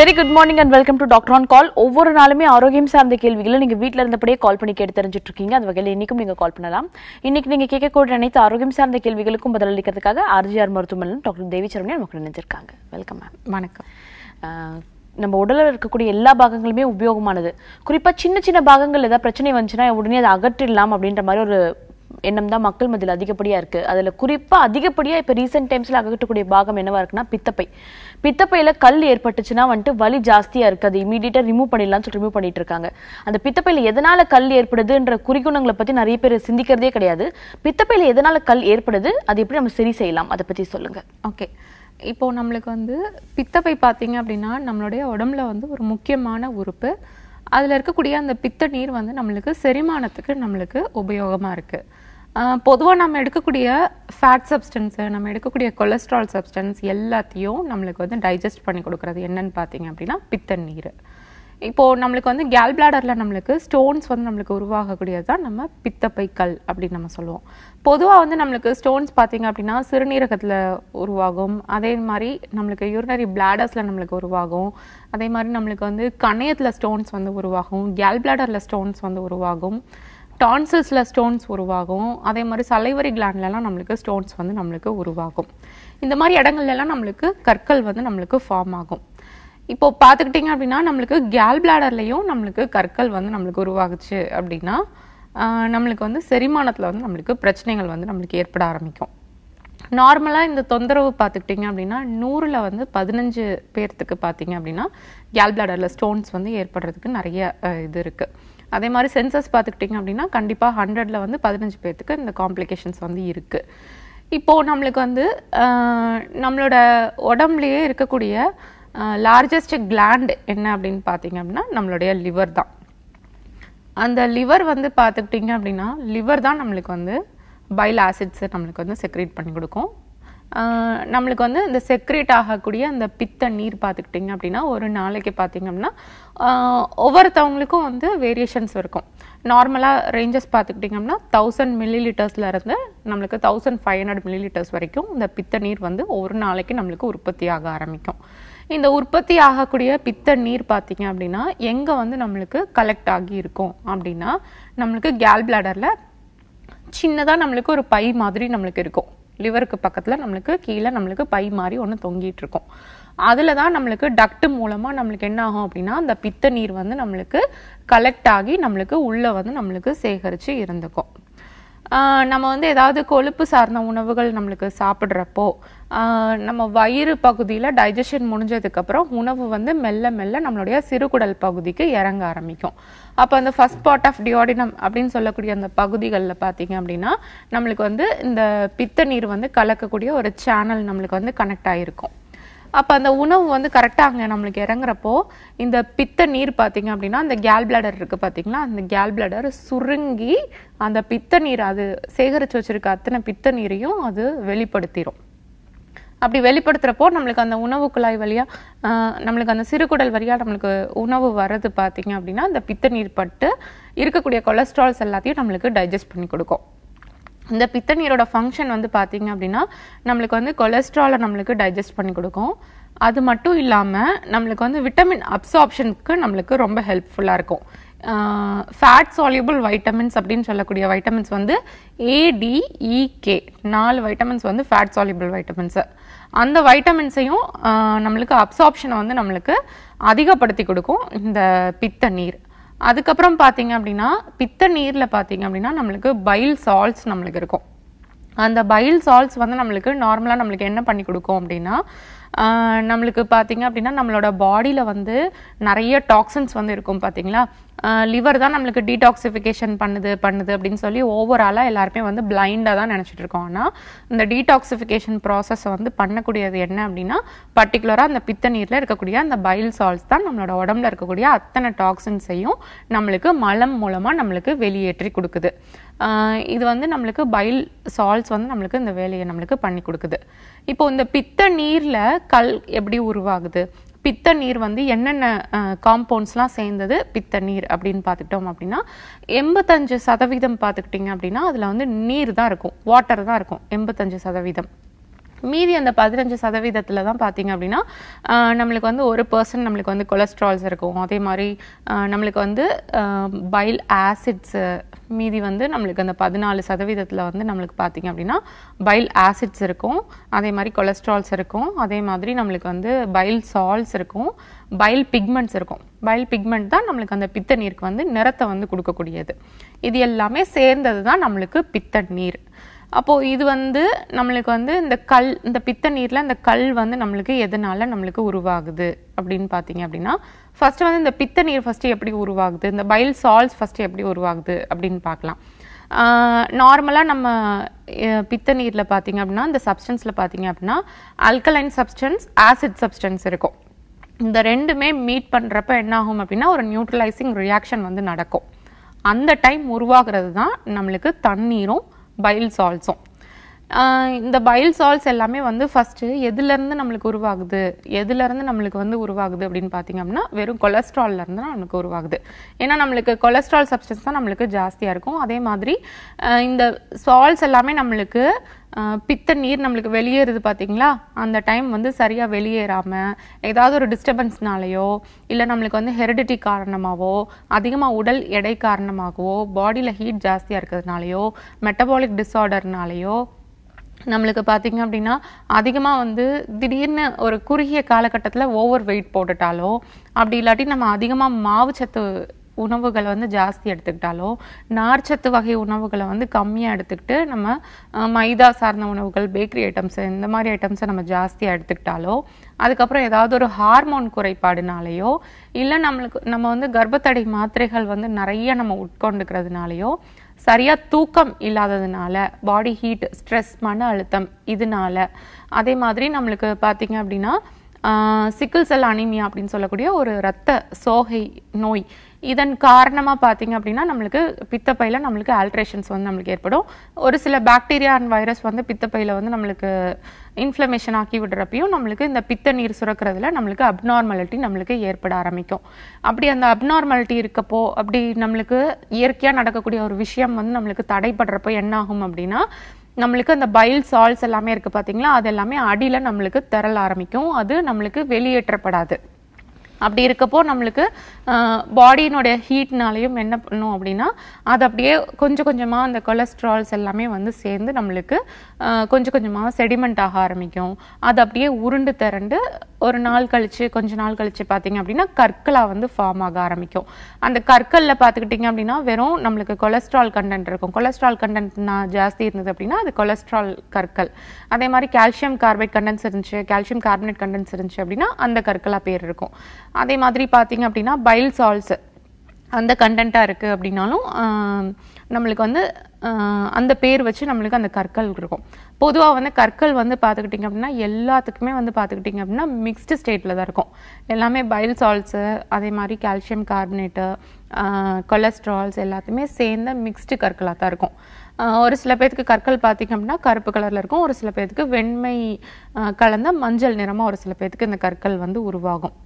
Very good morning and welcome to doctor on call ஒவ்வொரு நாளுமே ஆரோக்கியம் சார்ந்த கேள்விகளை நீங்கள் வீட்டில் இருந்தபடியே கால் பண்ணி கேட்டு தெரிஞ்சுட்டு இருக்கீங்க அந்த வகையில் இன்றைக்கும் நீங்கள் கால் பண்ணலாம் இன்னைக்கு நீங்கள் கேட்கக்கூடிய அனைத்து ஆரோக்கியம் சார்ந்த கேள்விகளுக்கும் பதிலளிக்கிறதுக்காக ஆர்ஜிஆர் மருத்துவமனையில் டாக்டர் தேவி சரணி நமக்கு நினைஞ்சிருக்காங்க வெல்கம் மேம் வணக்கம் நம்ம உடலில் இருக்கக்கூடிய எல்லா பாகங்களுமே உபயோகமானது குறிப்பாக சின்ன சின்ன பாகங்கள் ஏதாவது பிரச்சனை வந்துச்சுன்னா உடனே அதை அகற்றிடலாம் அப்படின்ற மாதிரி ஒரு எண்ணம் தான் மக்கள் மத்தியில் அதிகப்படியாக இருக்குது அதில் குறிப்பாக அதிகப்படியாக இப்போ ரீசெண்ட் டைம்ஸில் அகற்றக்கூடிய பாகம் என்னவாக இருக்குன்னா பித்தப்பை பித்தப்பையில் கல் ஏற்பட்டுச்சுன்னா வந்துட்டு வலி ஜாஸ்தியாக இருக்குது அது இமீடியட்டாக ரிமூவ் பண்ணிடலாம்னு சொல்லி ரிமூவ் பண்ணிகிட்டு இருக்காங்க அந்த பித்தப்பையில் எதனால் கல் ஏற்படுதுன்ற குறிகுணங்களை பற்றி நிறைய பேர் சிந்திக்கிறதே கிடையாது பித்தப்பையில் எதனால் கல் ஏற்படுது அது எப்படி நம்ம சரி செய்யலாம் அதை பற்றி சொல்லுங்கள் ஓகே இப்போது நம்மளுக்கு வந்து பித்தப்பை பார்த்தீங்க அப்படின்னா நம்மளுடைய உடம்புல வந்து ஒரு முக்கியமான உறுப்பு அதில் இருக்கக்கூடிய அந்த பித்த நீர் வந்து நம்மளுக்கு செரிமானத்துக்கு நம்மளுக்கு உபயோகமாக இருக்குது பொதுவாக நம்ம எடுக்கக்கூடிய ஃபேட் சப்ஸ்டன்ஸு நம்ம எடுக்கக்கூடிய கொலஸ்ட்ரால் சப்ஸ்டன்ஸ் எல்லாத்தையும் நம்மளுக்கு வந்து டைஜஸ்ட் பண்ணி கொடுக்குறது என்னன்னு பார்த்தீங்க அப்படின்னா பித்த நீர் இப்போது நம்மளுக்கு வந்து கேல் பிளாடரில் நம்மளுக்கு ஸ்டோன்ஸ் வந்து நம்மளுக்கு உருவாகக்கூடியது தான் நம்ம பித்தப்பை கல் அப்படின்னு நம்ம சொல்லுவோம் பொதுவாக வந்து நம்மளுக்கு ஸ்டோன்ஸ் பார்த்திங்க அப்படின்னா சிறுநீரகத்தில் உருவாகும் அதே மாதிரி நம்மளுக்கு யூரினரி பிளாடர்ஸில் நம்மளுக்கு உருவாகும் அதே மாதிரி நம்மளுக்கு வந்து கணையத்தில் ஸ்டோன்ஸ் வந்து உருவாகும் கேல் பிளாடரில் ஸ்டோன்ஸ் வந்து உருவாகும் டான்சில்ஸில் ஸ்டோன்ஸ் உருவாகும் அதே மாதிரி சலைவரி கிளாண்ட்லலாம் நம்மளுக்கு ஸ்டோன்ஸ் வந்து நம்மளுக்கு உருவாகும் இந்த மாதிரி இடங்கள்லாம் நம்மளுக்கு கற்கள் வந்து நம்மளுக்கு ஃபார்ம் ஆகும் இப்போது பார்த்துக்கிட்டிங்க அப்படின்னா நம்மளுக்கு கேல் பிளாடர்லேயும் நம்மளுக்கு கற்கள் வந்து நம்மளுக்கு உருவாகுச்சு அப்படின்னா நம்மளுக்கு வந்து செரிமானத்தில் வந்து நம்மளுக்கு பிரச்சனைகள் வந்து நம்மளுக்கு ஏற்பட ஆரம்பிக்கும் நார்மலாக இந்த தொந்தரவு பார்த்துக்கிட்டிங்க அப்படின்னா நூறில் வந்து பதினஞ்சு பேர்த்துக்கு பார்த்தீங்க அப்படின்னா கேல் பிளாடரில் ஸ்டோன்ஸ் வந்து ஏற்படுறதுக்கு நிறைய இது இருக்குது அதே மாதிரி சென்சஸ் பார்த்துக்கிட்டிங்க அப்படின்னா கண்டிப்பாக ஹண்ட்ரடில் வந்து பதினஞ்சு பேர்த்துக்கு இந்த காம்ப்ளிகேஷன்ஸ் வந்து இருக்குது இப்போது நம்மளுக்கு வந்து நம்மளோட உடம்புலையே இருக்கக்கூடிய லார்ஜஸ்ட் கிளாண்ட் என்ன அப்படின்னு பார்த்தீங்க அப்படின்னா நம்மளுடைய லிவர் தான் அந்த லிவர் வந்து பார்த்துக்கிட்டிங்க அப்படின்னா லிவர் தான் நம்மளுக்கு வந்து பைல் ஆசிட்ஸை நம்மளுக்கு வந்து செக்ரேட் பண்ணி கொடுக்கும் நம்மளுக்கு வந்து இந்த செக்ரேட் ஆகக்கூடிய அந்த பித்த நீர் பார்த்துக்கிட்டிங்க அப்படின்னா ஒரு நாளைக்கு அப்படின்னா ஒவ்வொருத்தவங்களுக்கும் வந்து வேரியேஷன்ஸ் இருக்கும் நார்மலாக ரேஞ்சஸ் பார்த்துக்கிட்டிங்கன்னா தௌசண்ட் மில்லி லிட்டர்ஸ்லேருந்து நம்மளுக்கு thousand five hundred millilitres வரைக்கும் இந்த பித்த நீர் வந்து ஒரு நாளைக்கு நம்மளுக்கு உற்பத்தி ஆக ஆரம்பிக்கும் இந்த உற்பத்தி ஆகக்கூடிய பித்த நீர் பார்த்திங்க அப்படின்னா எங்கே வந்து நம்மளுக்கு கலெக்ட் ஆகி இருக்கும் அப்படின்னா நம்மளுக்கு கேல் பிளாடரில் சின்னதாக நம்மளுக்கு ஒரு பை மாதிரி நம்மளுக்கு இருக்கும் லிவருக்கு பக்கத்தில் நம்மளுக்கு கீழே நம்மளுக்கு பை மாதிரி ஒன்று தொங்கிட்டு இருக்கும் அதில் தான் நம்மளுக்கு டக்டு மூலமாக நம்மளுக்கு என்ன ஆகும் அப்படின்னா அந்த பித்த நீர் வந்து நம்மளுக்கு கலெக்ட் ஆகி நம்மளுக்கு உள்ளே வந்து நம்மளுக்கு சேகரித்து இருந்துக்கும் நம்ம வந்து ஏதாவது கொழுப்பு சார்ந்த உணவுகள் நம்மளுக்கு சாப்பிட்றப்போ நம்ம வயிறு பகுதியில் டைஜஷன் முடிஞ்சதுக்கப்புறம் உணவு வந்து மெல்ல மெல்ல நம்மளுடைய சிறுகுடல் பகுதிக்கு இறங்க ஆரம்பிக்கும் அப்போ அந்த ஃபஸ்ட் பார்ட் ஆஃப் டியோடினம் அப்படின்னு சொல்லக்கூடிய அந்த பகுதிகளில் பார்த்தீங்க அப்படின்னா நம்மளுக்கு வந்து இந்த பித்த நீர் வந்து கலக்கக்கூடிய ஒரு சேனல் நம்மளுக்கு வந்து கனெக்ட் ஆகிருக்கும் அப்போ அந்த உணவு வந்து கரெக்டாக அங்கே நம்மளுக்கு இறங்குறப்போ இந்த பித்த நீர் பார்த்திங்க அப்படின்னா அந்த கேல் பிளடர் இருக்குது பார்த்தீங்களா அந்த கேல் பிளடர் சுருங்கி அந்த பித்த நீர் அது சேகரித்து வச்சுருக்க அத்தனை பித்த நீரையும் அது வெளிப்படுத்திடும் அப்படி வெளிப்படுத்துகிறப்போ நம்மளுக்கு அந்த உணவு குழாய் வழியாக நம்மளுக்கு அந்த சிறுகுடல் வழியாக நம்மளுக்கு உணவு வர்றது பார்த்திங்க அப்படின்னா அந்த பித்த நீர் பட்டு இருக்கக்கூடிய கொலஸ்ட்ரால்ஸ் எல்லாத்தையும் நம்மளுக்கு டைஜஸ்ட் பண்ணி கொடுக்கும் இந்த பித்த நீரோட ஃபங்க்ஷன் வந்து பார்த்திங்க அப்படின்னா நம்மளுக்கு வந்து கொலஸ்ட்ராலை நம்மளுக்கு டைஜஸ்ட் பண்ணி கொடுக்கும் அது மட்டும் இல்லாமல் நம்மளுக்கு வந்து விட்டமின் அப்சார்ப்ஷனுக்கு நம்மளுக்கு ரொம்ப ஹெல்ப்ஃபுல்லாக இருக்கும் ஃபேட் சால்யூபிள் வைட்டமின்ஸ் அப்படின்னு சொல்லக்கூடிய வைட்டமின்ஸ் வந்து ஏடிஇகே e, நாலு வைட்டமின்ஸ் வந்து ஃபேட் சால்யூபிள் வைட்டமின்ஸு அந்த வைட்டமின்ஸையும் நம்மளுக்கு அப்சார்ப்ஷனை வந்து நம்மளுக்கு அதிகப்படுத்தி கொடுக்கும் இந்த பித்த நீர் அதுக்கப்புறம் பார்த்தீங்க அப்படின்னா பித்த நீரில் பார்த்தீங்க அப்படின்னா நம்மளுக்கு பைல் சால்ட்ஸ் நம்மளுக்கு இருக்கும் அந்த பைல் சால்ட்ஸ் வந்து நம்மளுக்கு நார்மலாக நம்மளுக்கு என்ன பண்ணி கொடுக்கும் அப்படின்னா நம்மளுக்கு பார்த்தீங்க அப்படின்னா நம்மளோட பாடியில் வந்து நிறைய டாக்ஸின்ஸ் வந்து இருக்கும் பார்த்தீங்களா லிவர் தான் நம்மளுக்கு டீடாக்சிஃபிகேஷன் பண்ணுது பண்ணுது அப்படின்னு சொல்லி ஓவராலாக எல்லாருமே வந்து பிளைண்டாக தான் நினச்சிட்டு இருக்கோம் ஆனால் இந்த டீடாக்சிஃபிகேஷன் ப்ராசஸை வந்து பண்ணக்கூடியது என்ன அப்படின்னா பர்டிகுலராக அந்த பித்த நீரில் இருக்கக்கூடிய அந்த பைல் சால்ஸ் தான் நம்மளோட உடம்புல இருக்கக்கூடிய அத்தனை டாக்ஸின்ஸையும் நம்மளுக்கு மலம் மூலமாக நம்மளுக்கு வெளியேற்றி கொடுக்குது இது வந்து நம்மளுக்கு பைல் சால்ஸ் வந்து நம்மளுக்கு இந்த வேலையை நம்மளுக்கு பண்ணி கொடுக்குது இப்போ இந்த பித்த நீரில் கல் எப்படி உருவாகுது பித்த நீர் வந்து என்னென்ன காம்பவுண்ட்ஸ்லாம் சேர்ந்தது பித்த நீர் அப்படின்னு பார்த்துக்கிட்டோம் அப்படின்னா எண்பத்தஞ்சு சதவீதம் பார்த்துக்கிட்டிங்க அப்படின்னா அதில் வந்து நீர் தான் இருக்கும் வாட்டர் தான் இருக்கும் எண்பத்தஞ்சு சதவீதம் மீதி அந்த பதினஞ்சு சதவீதத்தில் தான் பார்த்தீங்க அப்படின்னா நம்மளுக்கு வந்து ஒரு பர்சன்ட் நம்மளுக்கு வந்து கொலஸ்ட்ரால்ஸ் இருக்கும் அதே மாதிரி நம்மளுக்கு வந்து பைல் ஆசிட்ஸு மீதி வந்து நம்மளுக்கு அந்த பதினாலு சதவீதத்தில் வந்து நம்மளுக்கு பார்த்திங்க அப்படின்னா பைல் ஆசிட்ஸ் இருக்கும் அதே மாதிரி கொலஸ்ட்ரால்ஸ் இருக்கும் அதே மாதிரி நம்மளுக்கு வந்து பைல் சால்ஸ் இருக்கும் பைல் பிக்மெண்ட்ஸ் இருக்கும் பைல் பிக்மெண்ட் தான் நம்மளுக்கு அந்த பித்த நீருக்கு வந்து நிறத்தை வந்து கொடுக்கக்கூடியது இது எல்லாமே சேர்ந்தது தான் நம்மளுக்கு பித்த நீர் அப்போது இது வந்து நம்மளுக்கு வந்து இந்த கல் இந்த பித்த நீரில் இந்த கல் வந்து நம்மளுக்கு எதனால் நம்மளுக்கு உருவாகுது அப்படின்னு பார்த்தீங்க அப்படின்னா ஃபஸ்ட்டு வந்து இந்த பித்த நீர் ஃபஸ்ட்டு எப்படி உருவாகுது இந்த பைல் சால்ஸ் ஃபஸ்ட்டு எப்படி உருவாகுது அப்படின்னு பார்க்கலாம் நார்மலாக நம்ம பித்த நீரில் பார்த்தீங்க அப்படின்னா இந்த சப்ஸ்டன்ஸில் பார்த்தீங்க அப்படின்னா அல்கலைன் சப்ஸ்டன்ஸ் ஆசிட் சப்ஸ்டன்ஸ் இருக்கும் இந்த ரெண்டுமே மீட் பண்ணுறப்ப என்ன ஆகும் அப்படின்னா ஒரு நியூட்ரலைசிங் ரியாக்ஷன் வந்து நடக்கும் அந்த டைம் உருவாகிறது தான் நம்மளுக்கு தண்ணீரும் biles also. இந்த பைல் சால்ஸ் எல்லாமே வந்து ஃபஸ்ட்டு எதுலேருந்து நம்மளுக்கு உருவாகுது எதுலேருந்து நம்மளுக்கு வந்து உருவாகுது அப்படின்னு பார்த்திங்க அப்படின்னா வெறும் கொலஸ்ட்ரால்லேருந்து நம்மளுக்கு உருவாகுது ஏன்னா நம்மளுக்கு கொலஸ்ட்ரால் சப்ஸ்டன்ஸ் தான் நம்மளுக்கு ஜாஸ்தியாக இருக்கும் அதே மாதிரி இந்த சால்ஸ் எல்லாமே நம்மளுக்கு பித்த நீர் நம்மளுக்கு வெளியேறுது பார்த்தீங்களா அந்த டைம் வந்து சரியாக வெளியேறாமல் ஏதாவது ஒரு டிஸ்டர்பன்ஸ்னாலேயோ இல்லை நம்மளுக்கு வந்து ஹெரிடிட்டி காரணமாகவோ அதிகமாக உடல் எடை காரணமாகவோ பாடியில் ஹீட் ஜாஸ்தியாக இருக்கிறதுனாலையோ மெட்டபாலிக் டிஸார்டர்னாலேயோ நம்மளுக்கு பார்த்திங்க அப்படின்னா அதிகமாக வந்து திடீர்னு ஒரு குறுகிய காலகட்டத்தில் ஓவர் வெயிட் போட்டுட்டாலோ அப்படி இல்லாட்டி நம்ம அதிகமாக மாவு சத்து உணவுகளை வந்து ஜாஸ்தி எடுத்துக்கிட்டாலோ நார்ச்சத்து வகை உணவுகளை வந்து கம்மியாக எடுத்துக்கிட்டு நம்ம மைதா சார்ந்த உணவுகள் பேக்கரி ஐட்டம்ஸ் இந்த மாதிரி ஐட்டம்ஸை நம்ம ஜாஸ்தியாக எடுத்துக்கிட்டாலோ அதுக்கப்புறம் ஏதாவது ஒரு ஹார்மோன் குறைபாடுனாலேயோ இல்லை நம்மளுக்கு நம்ம வந்து கர்ப்பத்தடை மாத்திரைகள் வந்து நிறைய நம்ம உட்கொண்டுக்கிறதுனாலையோ சரியாக தூக்கம் இல்லாததுனால பாடி ஹீட் ஸ்ட்ரெஸ் மன அழுத்தம் இதனால அதே மாதிரி நம்மளுக்கு பார்த்தீங்க அப்படின்னா சிக்கிள் செல் அனிமியா அப்படின்னு சொல்லக்கூடிய ஒரு ரத்த சோகை நோய் இதன் காரணமாக பார்த்தீங்க அப்படின்னா நம்மளுக்கு பித்தப்பையில் நம்மளுக்கு ஆல்ட்ரேஷன்ஸ் வந்து நம்மளுக்கு ஏற்படும் ஒரு சில பாக்டீரியா அண்ட் வைரஸ் வந்து பித்தப்பையில் வந்து நம்மளுக்கு இன்ஃப்ளமேஷன் ஆக்கி விடுறப்பையும் நம்மளுக்கு இந்த பித்த நீர் சுரக்கிறதுல நம்மளுக்கு அப்நார்மலிட்டி நம்மளுக்கு ஏற்பட ஆரம்பிக்கும் அப்படி அந்த அப்நார்மலிட்டி இருக்கப்போ அப்படி நம்மளுக்கு இயற்கையாக நடக்கக்கூடிய ஒரு விஷயம் வந்து நம்மளுக்கு தடைப்படுறப்போ என்ன ஆகும் அப்படின்னா நம்மளுக்கு அந்த பைல் சால்ஸ் எல்லாமே இருக்குது பார்த்தீங்களா அது எல்லாமே அடியில் நம்மளுக்கு திரள ஆரம்பிக்கும் அது நம்மளுக்கு வெளியேற்றப்படாது அப்படி இருக்கப்போ நம்மளுக்கு பாடியினுடைய ஹீட்னாலையும் என்ன பண்ணும் அப்படின்னா அது அப்படியே கொஞ்சம் கொஞ்சமாக அந்த கொலஸ்ட்ரால்ஸ் எல்லாமே வந்து சேர்ந்து நம்மளுக்கு கொஞ்சம் கொஞ்சமாக செடிமெண்ட் ஆக ஆரம்பிக்கும் அது அப்படியே உருண்டு திரண்டு ஒரு நாள் கழித்து கொஞ்ச நாள் கழித்து பார்த்தீங்க அப்படின்னா கற்களாக வந்து ஃபார்ம் ஆக ஆரம்பிக்கும் அந்த கற்களில் பார்த்துக்கிட்டிங்க அப்படின்னா வெறும் நம்மளுக்கு கொலஸ்ட்ரால் கண்டென்ட் இருக்கும் கொலஸ்ட்ரால் கண்டென்ட் நான் ஜாஸ்தி இருந்தது அப்படின்னா அது கொலஸ்ட்ரால் கற்கள் அதே மாதிரி கால்சியம் கார்பேட் கண்டென்ட்ஸ் இருந்துச்சு கால்சியம் கார்பனேட் கண்டென்ட்ஸ் இருந்துச்சு அப்படின்னா அந்த கற்களாக பேர் இருக்கும் அதே மாதிரி பார்த்திங்க அப்படின்னா பைல் சால்ஸு அந்த கண்டென்ட்டாக இருக்குது அப்படின்னாலும் நம்மளுக்கு வந்து அந்த பேர் வச்சு நம்மளுக்கு அந்த கற்கள் இருக்கும் பொதுவாக வந்து கற்கள் வந்து பார்த்துக்கிட்டிங்க அப்படின்னா எல்லாத்துக்குமே வந்து பார்த்துக்கிட்டிங்க அப்படின்னா மிக்ஸ்டு ஸ்டேட்டில் தான் இருக்கும் எல்லாமே பைல் சால்ஸு அதே மாதிரி கால்சியம் கார்பனேட்டு கொலஸ்ட்ரால்ஸ் எல்லாத்தையுமே சேர்ந்த மிக்ஸ்டு கற்களாக தான் இருக்கும் ஒரு சில பேர்த்துக்கு கற்கள் பார்த்திங்க அப்படின்னா கருப்பு கலரில் இருக்கும் ஒரு சில பேர்த்துக்கு வெண்மை கலந்த மஞ்சள் நிறமாக ஒரு சில பேர்த்துக்கு இந்த கற்கள் வந்து உருவாகும்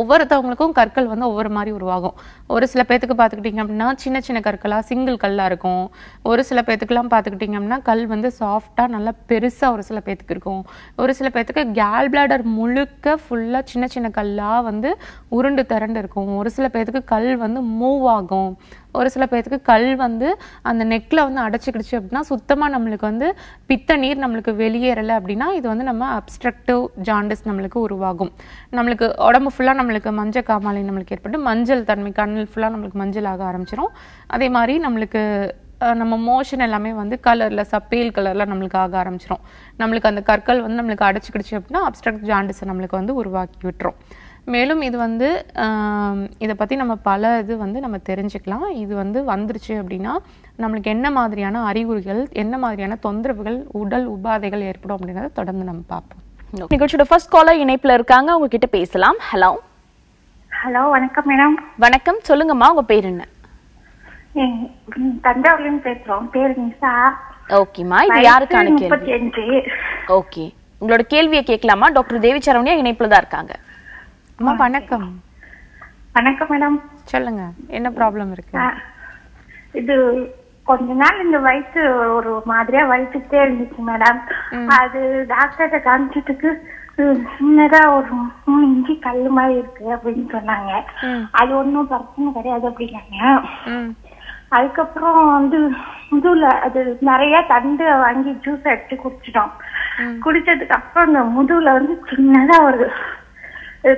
ஒவ்வொருத்தவங்களுக்கும் கற்கள் வந்து ஒவ்வொரு மாதிரி உருவாகும் ஒரு சில பேர்த்துக்கு பார்த்துக்கிட்டிங்க அப்படின்னா சின்ன சின்ன கற்களாக சிங்கிள் கல்லாக இருக்கும் ஒரு சில பேர்த்துக்குலாம் பார்த்துக்கிட்டிங்க அப்படின்னா கல் வந்து சாஃப்டாக நல்லா பெருசாக ஒரு சில பேர்த்துக்கு இருக்கும் ஒரு சில பேர்த்துக்கு கேல் பிளாடர் முழுக்க ஃபுல்லாக சின்ன சின்ன கல்லாக வந்து உருண்டு திரண்டு இருக்கும் ஒரு சில பேர்த்துக்கு கல் வந்து மூவ் ஆகும் ஒரு சில பேர்த்துக்கு கல் வந்து அந்த நெக்கில் வந்து அடைச்சிக்கிடுச்சு அப்படின்னா சுத்தமாக நம்மளுக்கு வந்து பித்த நீர் நம்மளுக்கு வெளியேறலை அப்படின்னா இது வந்து நம்ம அப்ஸ்ட்ரக்டிவ் ஜாண்டிஸ் நம்மளுக்கு உருவாகும் நம்மளுக்கு உடம்பு ஃபுல்லாக நம்மளுக்கு மஞ்சள் காமாலை நம்மளுக்கு ஏற்பட்டு மஞ்சள் தன்மை கண்ணில் ஃபுல்லாக நம்மளுக்கு மஞ்சள் ஆக ஆரம்பிச்சிடும் அதே மாதிரி நம்மளுக்கு நம்ம மோஷன் எல்லாமே வந்து கலரில் சப்பேல் கலரில் நம்மளுக்கு ஆக ஆரம்பிச்சிடும் நம்மளுக்கு அந்த கற்கள் வந்து நம்மளுக்கு அடைச்சிக்கிடுச்சு அப்படின்னா அப்ஸ்ட்ரக்ட் ஜாண்டிஸை நம்மளுக்கு வந்து உருவாக்கி விட்டுரும் மேலும் இது வந்து இதை பற்றி நம்ம பல இது வந்து நம்ம தெரிஞ்சுக்கலாம் இது வந்து வந்துருச்சு அப்படின்னா நம்மளுக்கு என்ன மாதிரியான அறிகுறிகள் என்ன மாதிரியான தொந்தரவுகள் உடல் உபாதைகள் ஏற்படும் அப்படிங்கிறத தொடர்ந்து நம்ம பார்ப்போம் நிகழ்ச்சியோட ஃபர்ஸ்ட் காலர் இணைப்பில் இருக்காங்க உங்ககிட்ட கிட்ட பேசலாம் ஹலோ ஹலோ வணக்கம் மேடம் வணக்கம் சொல்லுங்கம்மா உங்க பேர் என்ன தஞ்சாவூர்லேருந்து பேசுகிறோம் பேர் ஓகேம்மா இது யாருக்கான கேள்வி ஓகே உங்களோட கேள்வியை கேட்கலாமா டாக்டர் தேவிச்சரவணியா இணைப்புலதான் இணைப்பில் தான் இருக்காங்க அம்மா வணக்கம் வணக்கம் மேடம் சொல்லுங்க என்ன ப்ராப்ளம் இருக்கு இது கொஞ்ச நாள் இந்த வயிற்று ஒரு மாதிரியா வயிற்றுட்டே இருந்துச்சு மேடம் அது டாக்டர்கிட்ட காமிச்சதுக்கு சின்னதா ஒரு மூணு இஞ்சி கல் மாதிரி இருக்கு அப்படின்னு சொன்னாங்க அது ஒண்ணும் பிரச்சனை கிடையாது அப்படின்னாங்க அதுக்கப்புறம் வந்து இதுல அது நிறைய தண்டு வாங்கி ஜூஸ் எடுத்து குடிச்சிட்டோம் குடிச்சதுக்கு அப்புறம் இந்த முதுகுல வந்து சின்னதா ஒரு